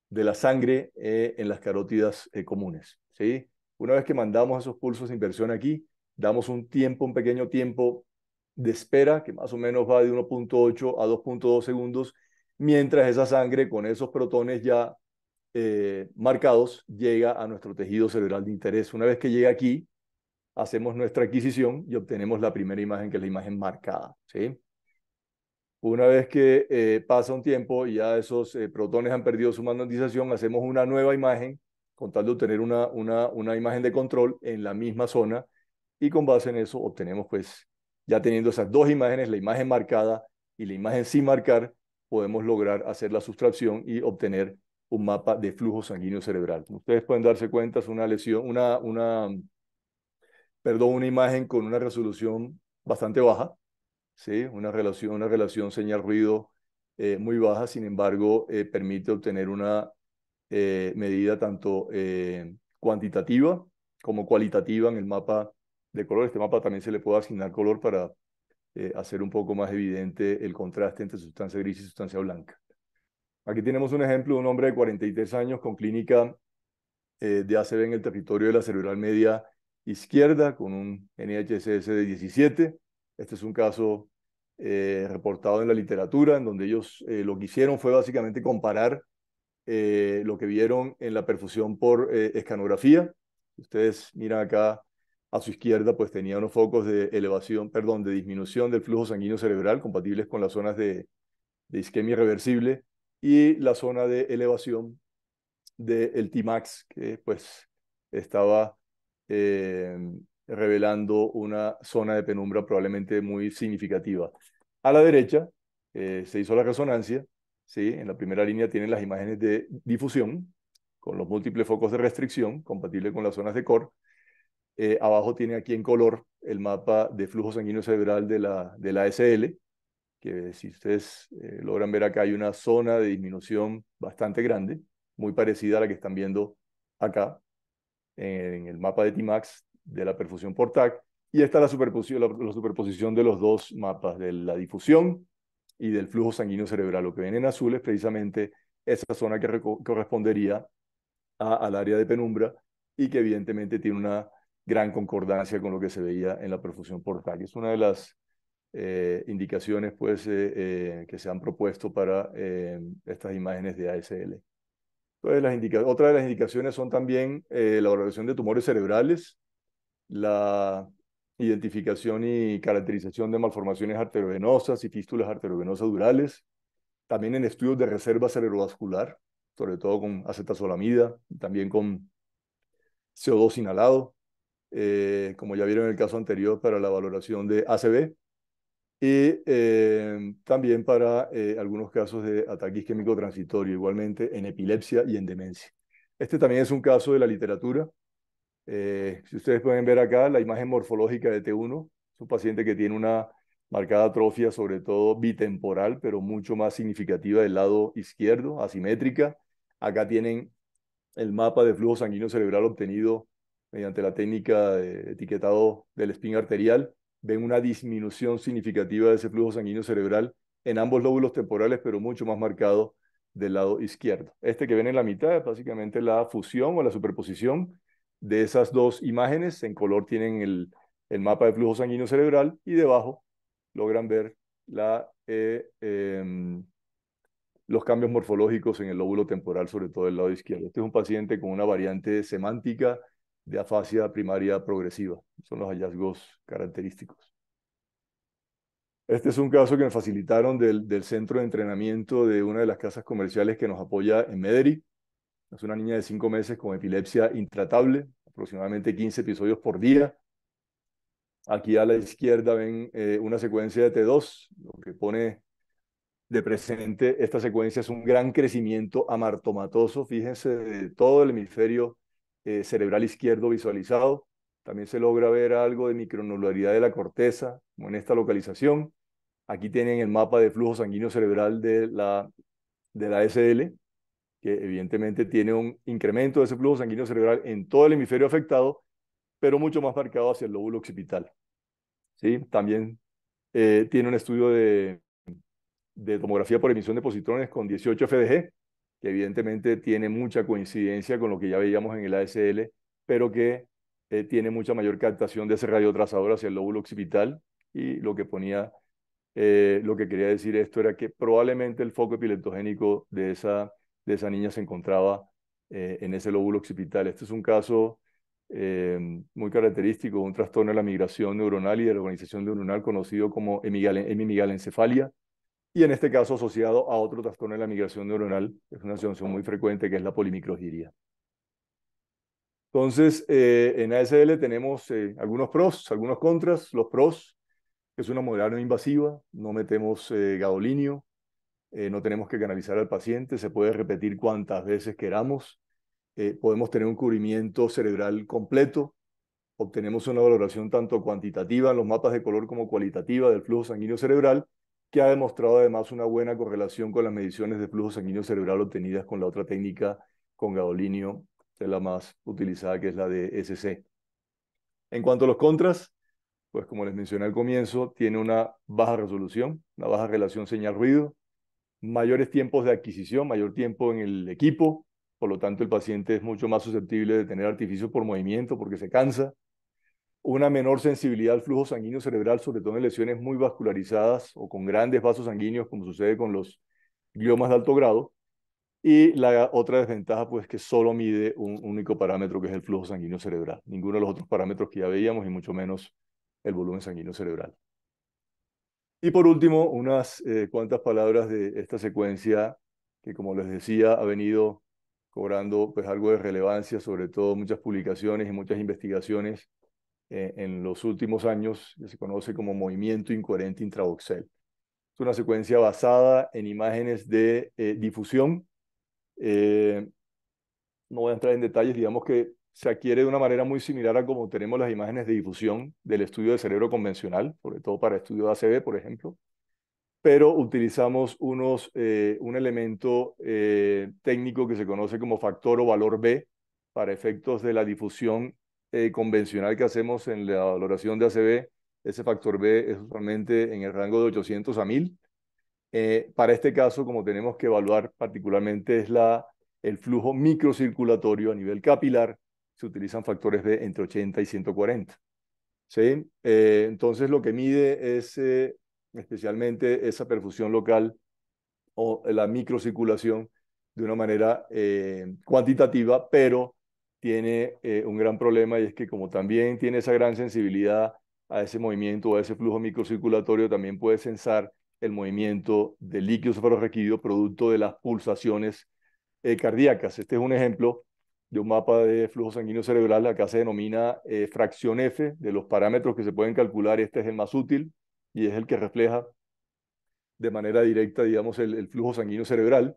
[SPEAKER 2] de la sangre eh, en las carótidas eh, comunes. ¿sí? Una vez que mandamos esos pulsos de inversión aquí, damos un tiempo, un pequeño tiempo de espera, que más o menos va de 1.8 a 2.2 segundos, mientras esa sangre con esos protones ya eh, marcados llega a nuestro tejido cerebral de interés. Una vez que llega aquí, hacemos nuestra adquisición y obtenemos la primera imagen, que es la imagen marcada. ¿sí? Una vez que eh, pasa un tiempo y ya esos eh, protones han perdido su magnetización, hacemos una nueva imagen con tal de obtener una, una, una imagen de control en la misma zona y con base en eso obtenemos pues ya teniendo esas dos imágenes, la imagen marcada y la imagen sin marcar, podemos lograr hacer la sustracción y obtener un mapa de flujo sanguíneo cerebral. ustedes pueden darse cuenta, es una lesión, una, una, perdón, una imagen con una resolución bastante baja, ¿sí? una, relación, una relación señal-ruido eh, muy baja, sin embargo, eh, permite obtener una eh, medida tanto cuantitativa como cualitativa en el mapa de color. Este mapa también se le puede asignar color para hacer un poco más evidente el contraste entre sustancia gris y sustancia blanca. Aquí tenemos un ejemplo de un hombre de 43 años con clínica eh, de ACV en el territorio de la cerebral media izquierda con un NHSS de 17. Este es un caso eh, reportado en la literatura, en donde ellos eh, lo que hicieron fue básicamente comparar lo que vieron en la perfusión por escanografía. Ustedes miran acá a su izquierda, pues tenía unos focos de elevación, perdón, de disminución del flujo sanguíneo cerebral compatibles con las zonas de, de isquemia irreversible y la zona de elevación del de T-Max, que pues estaba em, revelando una zona de penumbra probablemente muy significativa. A la derecha eh, se hizo la resonancia, ¿sí? en la primera línea tienen las imágenes de difusión con los múltiples focos de restricción compatible con las zonas de core. Eh, abajo tiene aquí en color el mapa de flujo sanguíneo cerebral de la, de la ASL, si ustedes eh, logran ver acá hay una zona de disminución bastante grande, muy parecida a la que están viendo acá en el mapa de TMAX de la perfusión por TAC. Y está la superposición, la, superposición de los dos mapas, de la difusión y del flujo sanguíneo cerebral. Lo que ven en azul es precisamente esa zona que correspondería al área de penumbra y que evidentemente tiene una gran concordancia con lo que se veía en la perfusión por TAC. Es una de las eh, indicaciones pues, eh, eh, que se han propuesto para estas imágenes de ASL. Entonces, las otra de las indicaciones son también la valoración de tumores cerebrales, la identificación y caracterización de malformaciones arteriovenosas y fístulas arteriovenosas durales, también en estudios de reserva cerebrovascular, sobre todo con acetazolamida, también con CO2 inhalado, como ya vieron en el caso anterior para la valoración de ACB y eh, también para eh, algunos casos de ataque isquémico transitorio, igualmente en epilepsia y en demencia. Este también es un caso de la literatura. Eh, si ustedes pueden ver acá la imagen morfológica de T1, es un paciente que tiene una marcada atrofia, sobre todo bitemporal, pero mucho más significativa del lado izquierdo, asimétrica. Acá tienen el mapa de flujo sanguíneo cerebral obtenido mediante la técnica de etiquetado del spin arterial ven una disminución significativa de ese flujo sanguíneo cerebral en ambos lóbulos temporales, pero mucho más marcado del lado izquierdo. Este que ven en la mitad es básicamente la fusión o la superposición de esas dos imágenes. En color tienen el, mapa de flujo sanguíneo cerebral y debajo logran ver la, eh, em, los cambios morfológicos en el lóbulo temporal, sobre todo del lado izquierdo. Este es un paciente con una variante semántica de afasia primaria progresiva. Son los hallazgos característicos. Este es un caso que me facilitaron del, del, centro de entrenamiento de una de las casas comerciales que nos apoya en Medellín. Es una niña de cinco meses con epilepsia intratable, aproximadamente 15 episodios por día. Aquí a la izquierda ven eh, una secuencia de T2, lo que pone de presente esta secuencia es un gran crecimiento amartomatoso, fíjense, de todo el hemisferio eh, cerebral izquierdo visualizado. También se logra ver algo de micronularidad de la corteza, como en esta localización. Aquí tienen el mapa de flujo sanguíneo cerebral de la, de la SL, que evidentemente tiene un incremento de ese flujo sanguíneo cerebral en todo el hemisferio afectado, pero mucho más marcado hacia el lóbulo occipital. ¿Sí? También eh, tiene un estudio de, de tomografía por emisión de positrones con 18 FDG, que evidentemente tiene mucha coincidencia con lo que ya veíamos en el ASL, pero que eh, tiene mucha mayor captación de ese radiotrazador hacia el lóbulo occipital y lo que ponía, eh, lo que quería decir esto era que probablemente el foco epileptogénico de esa, de esa niña se encontraba eh, en ese lóbulo occipital. Este es un caso muy característico, de un trastorno de la migración neuronal y de la organización neuronal conocido como hemimigalencefalia, y en este caso asociado a otro trastorno de la migración neuronal, es una situación muy frecuente, que es la polimicrogiria. Entonces, eh, en ASL tenemos eh, algunos pros, algunos contras. Los pros, que es una modalidad invasiva, no metemos eh, gadolinio, no tenemos que canalizar al paciente, se puede repetir cuantas veces queramos, podemos tener un cubrimiento cerebral completo, obtenemos una valoración tanto cuantitativa en los mapas de color como cualitativa del flujo sanguíneo cerebral, que ha demostrado además una buena correlación con las mediciones de flujo sanguíneo cerebral obtenidas con la otra técnica con gadolinio, que es la más utilizada, que es la de SC. En cuanto a los contras, pues como les mencioné al comienzo, tiene una baja resolución, una baja relación señal-ruido, mayores tiempos de adquisición, mayor tiempo en el equipo, por lo tanto el paciente es mucho más susceptible de tener artificios por movimiento porque se cansa, una menor sensibilidad al flujo sanguíneo cerebral, sobre todo en lesiones muy vascularizadas o con grandes vasos sanguíneos, como sucede con los gliomas de alto grado. Y la otra desventaja, pues, que solo mide un único parámetro, que es el flujo sanguíneo cerebral. Ninguno de los otros parámetros que ya veíamos, y mucho menos el volumen sanguíneo cerebral. Y por último, unas eh, cuantas palabras de esta secuencia que, como les decía, ha venido cobrando pues, algo de relevancia, sobre todo muchas publicaciones y muchas investigaciones eh, en los últimos años se conoce como movimiento incoherente intravoxel. Es una secuencia basada en imágenes de eh, difusión. Eh, no voy a entrar en detalles, digamos que se adquiere de una manera muy similar a como tenemos las imágenes de difusión del estudio de cerebro convencional, sobre todo para estudio de ACB, por ejemplo, pero utilizamos unos, un elemento técnico que se conoce como factor o valor B para efectos de la difusión eh, convencional que hacemos en la valoración de ACB, ese factor B es usualmente en el rango de 800 a 1000. Eh, para este caso, como tenemos que evaluar particularmente es la, el flujo microcirculatorio a nivel capilar, se utilizan factores B entre 80 y 140. ¿Sí? Eh, entonces, lo que mide es especialmente esa perfusión local o la microcirculación de una manera cuantitativa, pero tiene eh, un gran problema y es que como también tiene esa gran sensibilidad a ese movimiento, a ese flujo microcirculatorio, también puede sensar el movimiento del líquido cefalorraquídeo producto de las pulsaciones eh, cardíacas. Este es un ejemplo de un mapa de flujo sanguíneo cerebral. Acá se denomina eh, fracción F de los parámetros que se pueden calcular. Este es el más útil y es el que refleja de manera directa, digamos, el, el flujo sanguíneo cerebral.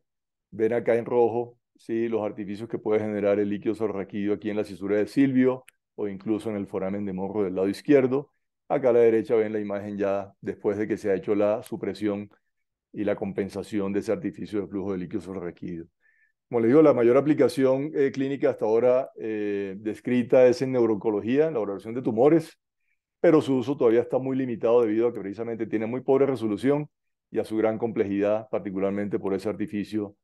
[SPEAKER 2] Ven acá en rojo ¿sí? los artificios que puede generar el líquido sorraquido aquí en la cisura de Silvio o incluso en el foramen de morro del lado izquierdo. Acá a la derecha ven la imagen ya después de que se ha hecho la supresión y la compensación de ese artificio de flujo de líquido sorraquido. Como les digo, la mayor aplicación eh, clínica hasta ahora eh, descrita es en neurocología en la valoración de tumores, pero su uso todavía está muy limitado debido a que precisamente tiene muy pobre resolución y a su gran complejidad, particularmente por ese artificio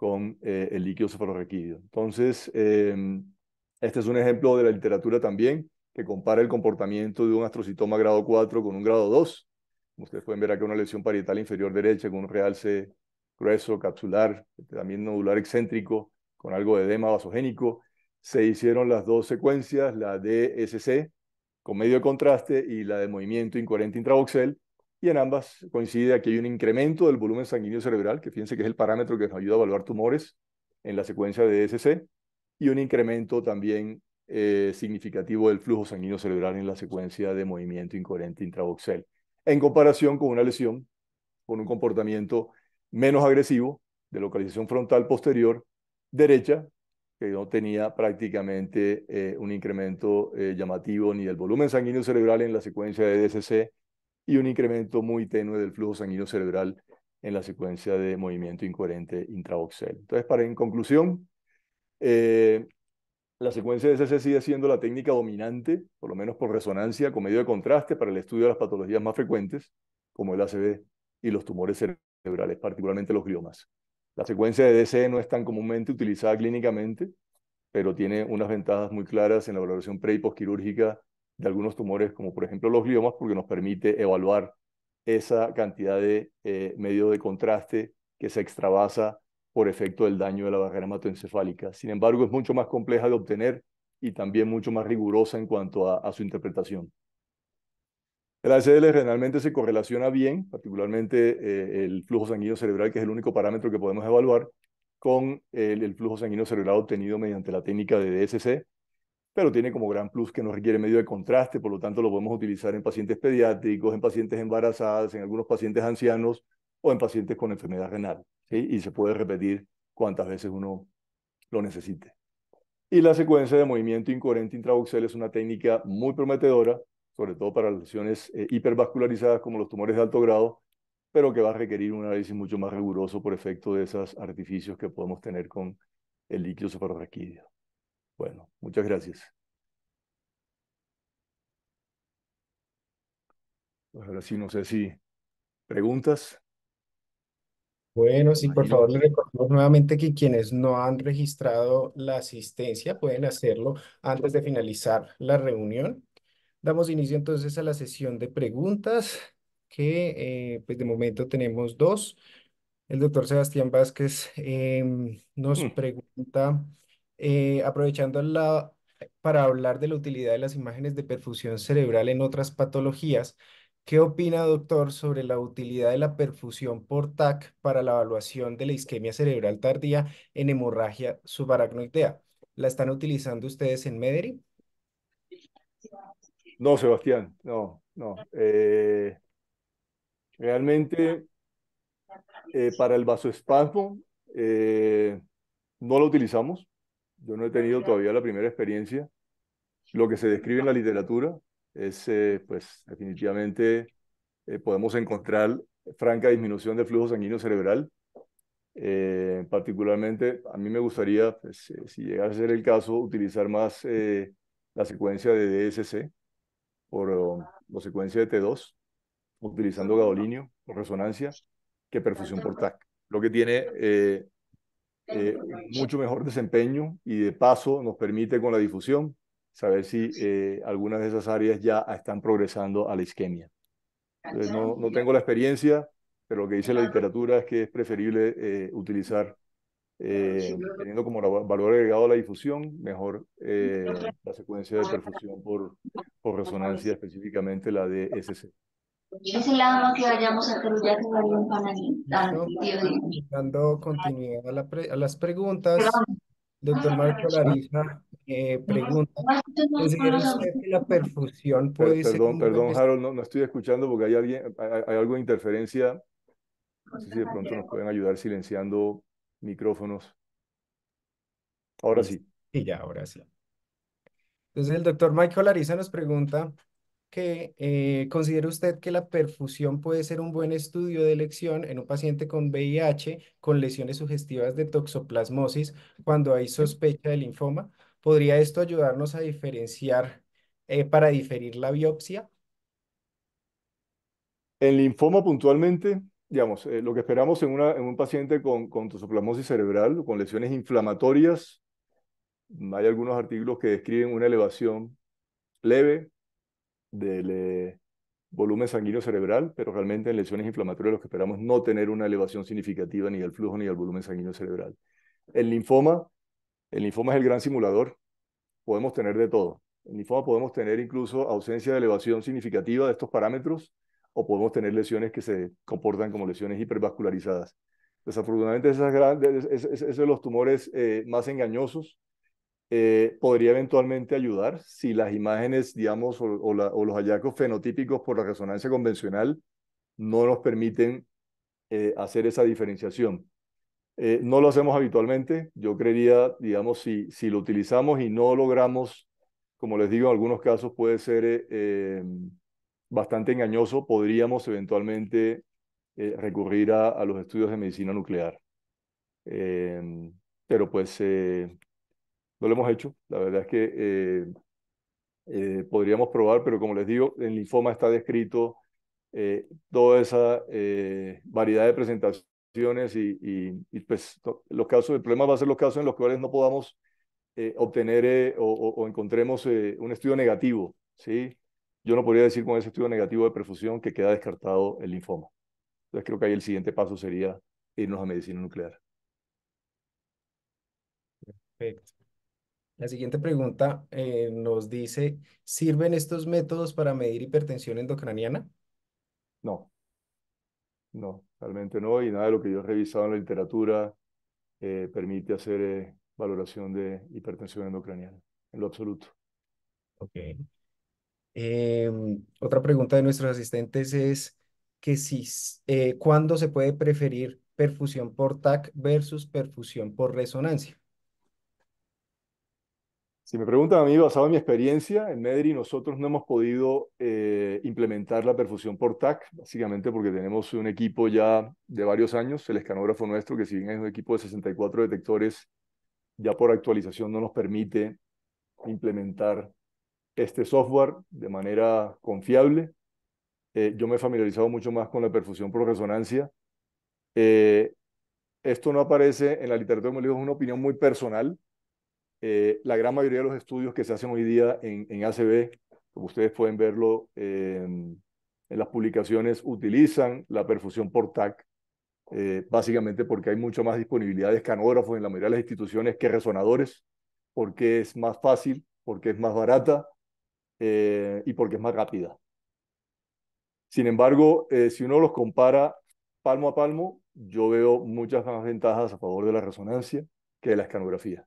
[SPEAKER 2] con eh, el líquido cefalorraquídeo. Entonces, em, este es un ejemplo de la literatura también que compara el comportamiento de un astrocitoma grado 4 con un grado 2. Como ustedes pueden ver acá una lesión parietal inferior derecha con un realce grueso, capsular, también nodular excéntrico, con algo de edema vasogénico. Se hicieron las dos secuencias, la DSC con medio de contraste y la de movimiento incoherente intravoxel, y en ambas coincide que hay un incremento del volumen sanguíneo cerebral, que fíjense que es el parámetro que nos ayuda a evaluar tumores en la secuencia de DSC, y un incremento también eh, significativo del flujo sanguíneo cerebral en la secuencia de movimiento incoherente intravoxel, en comparación con una lesión con un comportamiento menos agresivo de localización frontal posterior derecha, que no tenía prácticamente eh, un incremento eh, llamativo ni del volumen sanguíneo cerebral en la secuencia de DSC y un incremento muy tenue del flujo sanguíneo cerebral en la secuencia de movimiento incoherente intravoxel. Entonces, para en conclusión, eh, la secuencia de SC sigue siendo la técnica dominante, por lo menos por resonancia, con medio de contraste para el estudio de las patologías más frecuentes, como el ACV y los tumores cerebrales, particularmente los gliomas. La secuencia de DCE no es tan comúnmente utilizada clínicamente, pero tiene unas ventajas muy claras en la valoración pre y postquirúrgica de algunos tumores, como por ejemplo los gliomas, porque nos permite evaluar esa cantidad de eh, medio de contraste que se extravasa por efecto del daño de la barrera hematoencefálica. Sin embargo, es mucho más compleja de obtener y también mucho más rigurosa en cuanto a, su interpretación. El ACL generalmente se correlaciona bien, particularmente eh, el flujo sanguíneo cerebral, que es el único parámetro que podemos evaluar, con el, el, flujo sanguíneo cerebral obtenido mediante la técnica de DSC, pero tiene como gran plus que no requiere medio de contraste, por lo tanto lo podemos utilizar en pacientes pediátricos, en pacientes embarazadas, en algunos pacientes ancianos o en pacientes con enfermedad renal. Y se puede repetir cuantas veces uno lo necesite. Y la secuencia de movimiento incoherente intravoxel es una técnica muy prometedora, sobre todo para lesiones eh, hipervascularizadas como los tumores de alto grado, pero que va a requerir un análisis mucho más riguroso por efecto de esos artificios que podemos tener con el líquido cefalorraquídeo. Bueno, muchas gracias. ahora sí, no sé si preguntas.
[SPEAKER 1] Bueno, sí, por favor, le recordamos nuevamente que quienes no han registrado la asistencia pueden hacerlo antes de finalizar la reunión. Damos inicio entonces a la sesión de preguntas, que eh, pues de momento tenemos dos. El doctor Sebastián Vázquez em, nos hmm. pregunta eh, aprovechando para hablar de la utilidad de las imágenes de perfusión cerebral en otras patologías, ¿qué opina, doctor, sobre la utilidad de la perfusión por TAC para la evaluación de la isquemia cerebral tardía en hemorragia subaracnoidea? ¿La están utilizando ustedes en MEDERI?
[SPEAKER 2] No, Sebastián, no, no. Eh, realmente, eh, para el vasoespasmo, no lo utilizamos. Yo no he tenido todavía la primera experiencia. Lo que se describe en la literatura es, eh, pues, definitivamente eh, podemos encontrar franca disminución de flujo sanguíneo cerebral. Eh, particularmente, a mí me gustaría, pues, si llegase a ser el caso, utilizar más la secuencia de DSC por la secuencia de T2, utilizando gadolinio o resonancia, que perfusión por TAC. Lo que tiene eh, mucho mejor desempeño y de paso nos permite con la difusión saber si eh, algunas de esas áreas ya están progresando a la isquemia. no, no, tengo la experiencia, pero lo que dice la literatura es que es preferible eh, utilizar, teniendo como valor agregado la difusión, mejor la secuencia de perfusión por, por resonancia, específicamente la de SC
[SPEAKER 1] ese no que vayamos a un Dando continuidad a, las preguntas, doctor Marco Larisa. pregunta, la perfusión puede ser... Perdón, perdón, Harold,
[SPEAKER 2] no, estoy escuchando porque hay, alguien, hay, algo de interferencia. No sé si de pronto nos pueden ayudar silenciando micrófonos. Ahora sí. Sí, ya, ahora sí. Entonces el doctor Michael Ariza nos pregunta
[SPEAKER 1] que eh, considera usted que la perfusión puede ser un buen estudio de elección en un paciente con VIH con lesiones sugestivas de toxoplasmosis cuando hay sospecha de linfoma. ¿Podría esto ayudarnos a diferenciar eh, para diferir la biopsia?
[SPEAKER 2] En linfoma puntualmente, digamos, eh, lo que esperamos en, una, en un paciente con, con toxoplasmosis cerebral, con lesiones inflamatorias, hay algunos artículos que describen una elevación leve del eh, volumen sanguíneo cerebral, pero realmente en lesiones inflamatorias lo que esperamos no tener una elevación significativa ni del flujo ni del volumen sanguíneo cerebral. El linfoma, el linfoma es el gran simulador, podemos tener de todo. En linfoma podemos tener incluso ausencia de elevación significativa de estos parámetros o podemos tener lesiones que se comportan como lesiones hipervascularizadas. Desafortunadamente, esos es, es, es, son los tumores eh, más engañosos eh, podría eventualmente ayudar si las imágenes, digamos, o, los hallazgos fenotípicos por la resonancia convencional no nos permiten eh, hacer esa diferenciación. Eh, no lo hacemos habitualmente. Yo creería, digamos, si, si lo utilizamos y no logramos, como les digo, en algunos casos puede ser bastante engañoso, podríamos eventualmente recurrir a, a, los estudios de medicina nuclear. pero pues no lo hemos hecho, la verdad es que eh, eh, podríamos probar, pero como les digo, en linfoma está descrito eh, toda esa variedad de presentaciones y, pues los casos, el problema va a ser los casos en los cuales no podamos obtener o, o, encontremos un estudio negativo, ¿sí? Yo no podría decir con ese estudio negativo de perfusión que queda descartado el linfoma. Entonces creo que ahí el siguiente paso sería irnos a medicina nuclear.
[SPEAKER 1] Perfecto. La siguiente pregunta eh, nos dice, ¿sirven estos métodos para medir hipertensión endocraniana?
[SPEAKER 2] No, no, realmente no, y nada de lo que yo he revisado en la literatura eh, permite hacer eh, valoración de hipertensión endocraniana, en lo absoluto.
[SPEAKER 1] Ok. Em, otra pregunta de nuestros asistentes es que si, ¿cuándo se puede preferir perfusión por TAC versus perfusión por resonancia?
[SPEAKER 2] Si me preguntan a mí, basado en mi experiencia, en Medri nosotros no hemos podido eh, implementar la perfusión por TAC, básicamente porque tenemos un equipo ya de varios años, el escanógrafo nuestro, que si bien es un equipo de 64 detectores, ya por actualización no nos permite implementar este software de manera confiable. Eh, yo me he familiarizado mucho más con la perfusión por resonancia. Eh, esto no aparece en la literatura, como digo, es una opinión muy personal. Eh, la gran mayoría de los estudios que se hacen hoy día en, ACB, como ustedes pueden verlo em, en las publicaciones, utilizan la perfusión por TAC, eh, básicamente porque hay mucho más disponibilidad de escanógrafos en la mayoría de las instituciones que resonadores, porque es más fácil, porque es más barata eh, y porque es más rápida. Sin embargo, si uno los compara palmo a palmo, yo veo muchas más ventajas a favor de la resonancia que de la escanografía.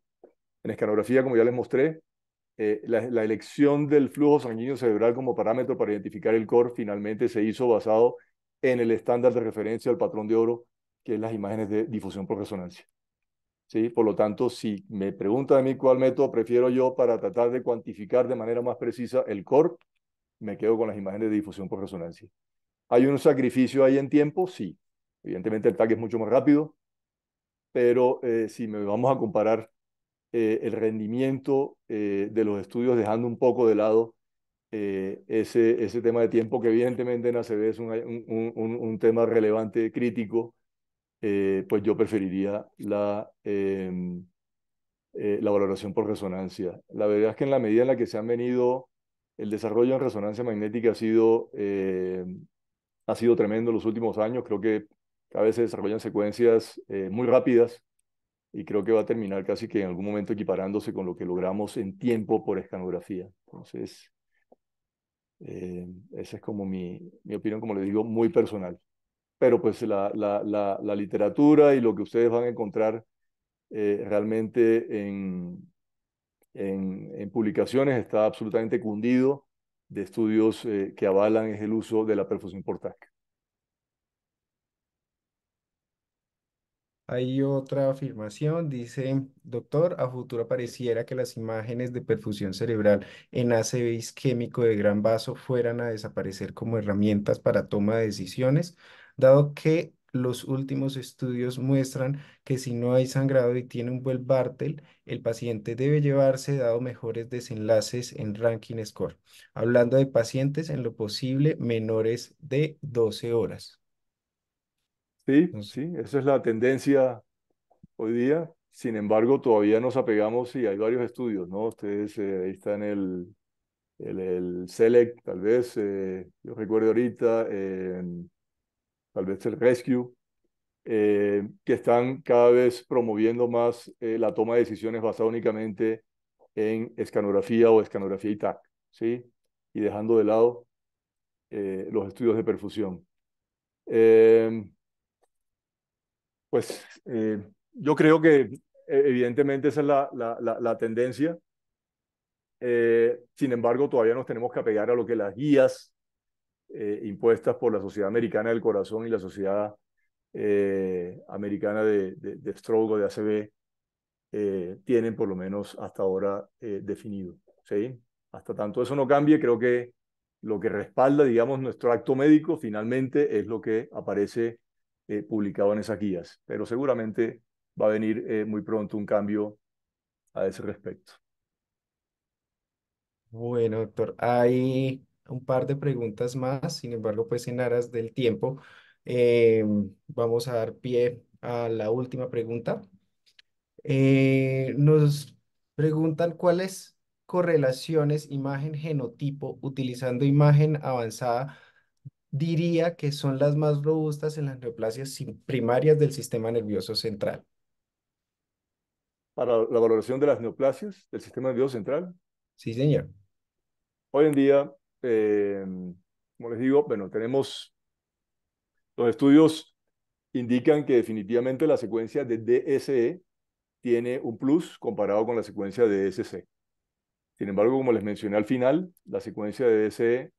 [SPEAKER 2] En escanografía, como ya les mostré, eh, la, elección del flujo sanguíneo cerebral como parámetro para identificar el core finalmente se hizo basado en el estándar de referencia al patrón de oro, que es las imágenes de difusión por resonancia. ¿Sí? Por lo tanto, si me pregunta a mí cuál método prefiero yo para tratar de cuantificar de manera más precisa el core, me quedo con las imágenes de difusión por resonancia. ¿Hay un sacrificio ahí en tiempo? Sí. Evidentemente el tag es mucho más rápido, pero eh, si me vamos a comparar eh, el rendimiento eh, de los estudios, dejando un poco de lado eh, ese, tema de tiempo, que evidentemente en ACB es un, tema relevante, crítico, pues yo preferiría la, em, la valoración por resonancia. La verdad es que en la medida en la que se han venido, el desarrollo en resonancia magnética ha sido, ha sido tremendo en los últimos años, creo que a veces desarrollan secuencias muy rápidas y creo que va a terminar casi que en algún momento equiparándose con lo que logramos en tiempo por escanografía. Entonces, eh, esa es como mi, mi opinión, como les digo, muy personal. Pero pues la, la, la, literatura y lo que ustedes van a encontrar eh, realmente en, en, publicaciones está absolutamente cundido de estudios eh, que avalan es el uso de la perfusión por TAC.
[SPEAKER 1] Hay otra afirmación, dice, doctor, a futuro pareciera que las imágenes de perfusión cerebral en ACB isquémico de gran vaso fueran a desaparecer como herramientas para toma de decisiones, dado que los últimos estudios muestran que si no hay sangrado y tiene un buen Bartel, el paciente debe llevarse dado mejores desenlaces en ranking score. Hablando de pacientes en lo posible menores de 12 horas.
[SPEAKER 2] Sí, sí, esa es la tendencia hoy día. Sin embargo, todavía nos apegamos y hay varios estudios, ¿no? Ustedes eh, ahí están el, el, el SELEC, tal vez, eh, yo recuerdo ahorita, tal vez el Rescue, eh, que están cada vez promoviendo más la toma de decisiones basada únicamente en escanografía o escanografía y TAC, ¿sí? Y dejando de lado los estudios de perfusión. Em, pues eh, yo creo que eh, evidentemente esa es la, la, tendencia. Eh, sin embargo, todavía nos tenemos que apegar a lo que las guías impuestas por la Sociedad Americana del Corazón y la Sociedad Americana de, de, de, Stroke o de ACB tienen por lo menos hasta ahora definido. ¿sí? Hasta tanto eso no cambie, creo que lo que respalda, digamos, nuestro acto médico finalmente es lo que aparece eh, publicado en esas guías, pero seguramente va a venir eh, muy pronto un cambio a ese respecto.
[SPEAKER 1] Bueno, doctor, hay un par de preguntas más, sin embargo, pues en aras del tiempo, eh, vamos a dar pie a la última pregunta. nos preguntan cuáles correlaciones imagen-genotipo utilizando imagen avanzada diría que son las más robustas en las neoplasias primarias del sistema nervioso central.
[SPEAKER 2] Para la valoración de las neoplasias del sistema nervioso central. Sí, señor. Hoy en día, eh, como les digo, bueno, tenemos los estudios indican que definitivamente la secuencia de DSE tiene un plus comparado con la secuencia de DSC. Sin embargo, como les mencioné al final, la secuencia de DSE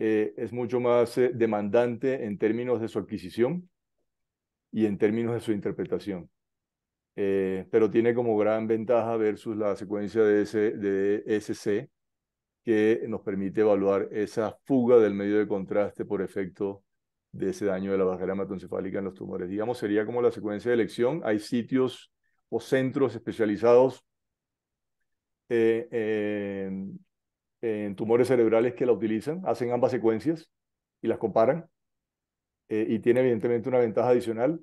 [SPEAKER 2] eh, es mucho más eh, demandante en términos de su adquisición y en términos de su interpretación. Eh, pero tiene como gran ventaja versus la secuencia de, ese de SC que nos permite evaluar esa fuga del medio de contraste por efecto de ese daño de la barrera hematoencefálica en los tumores. Digamos, sería como la secuencia de elección. Hay sitios o centros especializados eh, en tumores cerebrales que la utilizan, hacen ambas secuencias y las comparan eh, y tiene evidentemente una ventaja adicional,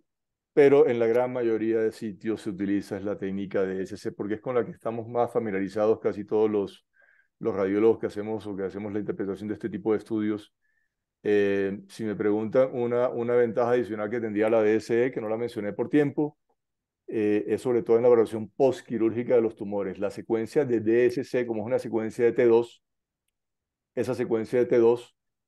[SPEAKER 2] pero en la gran mayoría de sitios se utiliza la técnica de SC porque es con la que estamos más familiarizados casi todos los, los radiólogos que hacemos o que hacemos la interpretación de este tipo de estudios. Eh, si me preguntan, una, una ventaja adicional que tendría la DSE, que no la mencioné por tiempo, eh, es sobre todo en la evaluación postquirúrgica de los tumores. La secuencia de DSC, como es una secuencia de T2, esa secuencia de T2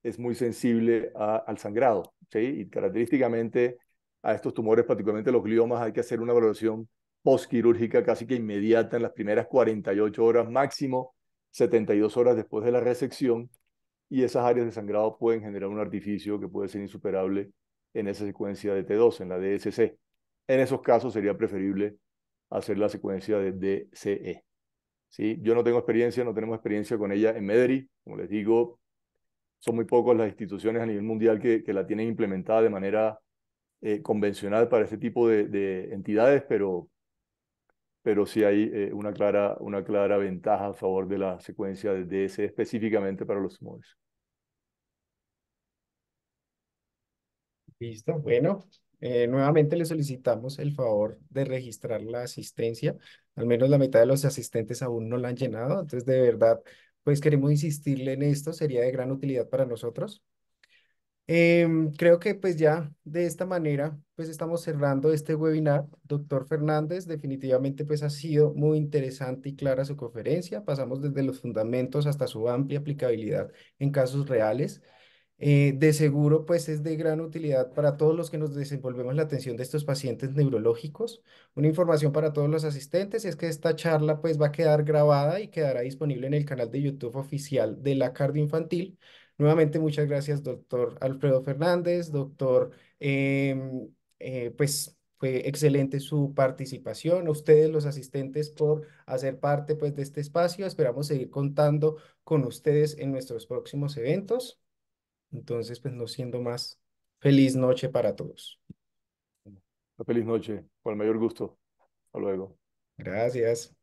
[SPEAKER 2] es muy sensible al sangrado. ¿sí? Y característicamente a estos tumores, particularmente los gliomas, hay que hacer una evaluación postquirúrgica casi que inmediata en las primeras 48 horas máximo, 72 horas después de la resección, y esas áreas de sangrado pueden generar un artificio que puede ser insuperable en esa secuencia de T2, en la DSC. En esos casos sería preferible hacer la secuencia de DCE. ¿sí? Yo no tengo experiencia, no tenemos experiencia con ella en Medri. Como les digo, son muy pocas las instituciones a nivel mundial que, la tienen implementada de manera eh, convencional para este tipo de, entidades, pero, pero sí hay eh, una, clara, una clara ventaja a favor de la secuencia de DS específicamente para los humores.
[SPEAKER 1] Listo, bueno, eh, nuevamente le solicitamos el favor de registrar la asistencia. Al menos la mitad de los asistentes aún no la han llenado. Entonces, de verdad, pues queremos insistirle en esto. Sería de gran utilidad para nosotros. Em, creo que pues ya de esta manera pues estamos cerrando este webinar. Doctor Fernández, definitivamente pues ha sido muy interesante y clara su conferencia. Pasamos desde los fundamentos hasta su amplia aplicabilidad en casos reales. Eh, de seguro, pues es de gran utilidad para todos los que nos desenvolvemos la atención de estos pacientes neurológicos. Una información para todos los asistentes es que esta charla pues va a quedar grabada y quedará disponible en el canal de YouTube oficial de la Cardio Infantil. Nuevamente, muchas gracias, doctor Alfredo Fernández, doctor, em, eh, pues fue excelente su participación, ustedes los asistentes por hacer parte pues de este espacio. Esperamos seguir contando con ustedes en nuestros próximos eventos. Entonces, pues no siendo más, feliz noche para todos.
[SPEAKER 2] Una feliz noche, con el mayor gusto. Hasta luego. Gracias.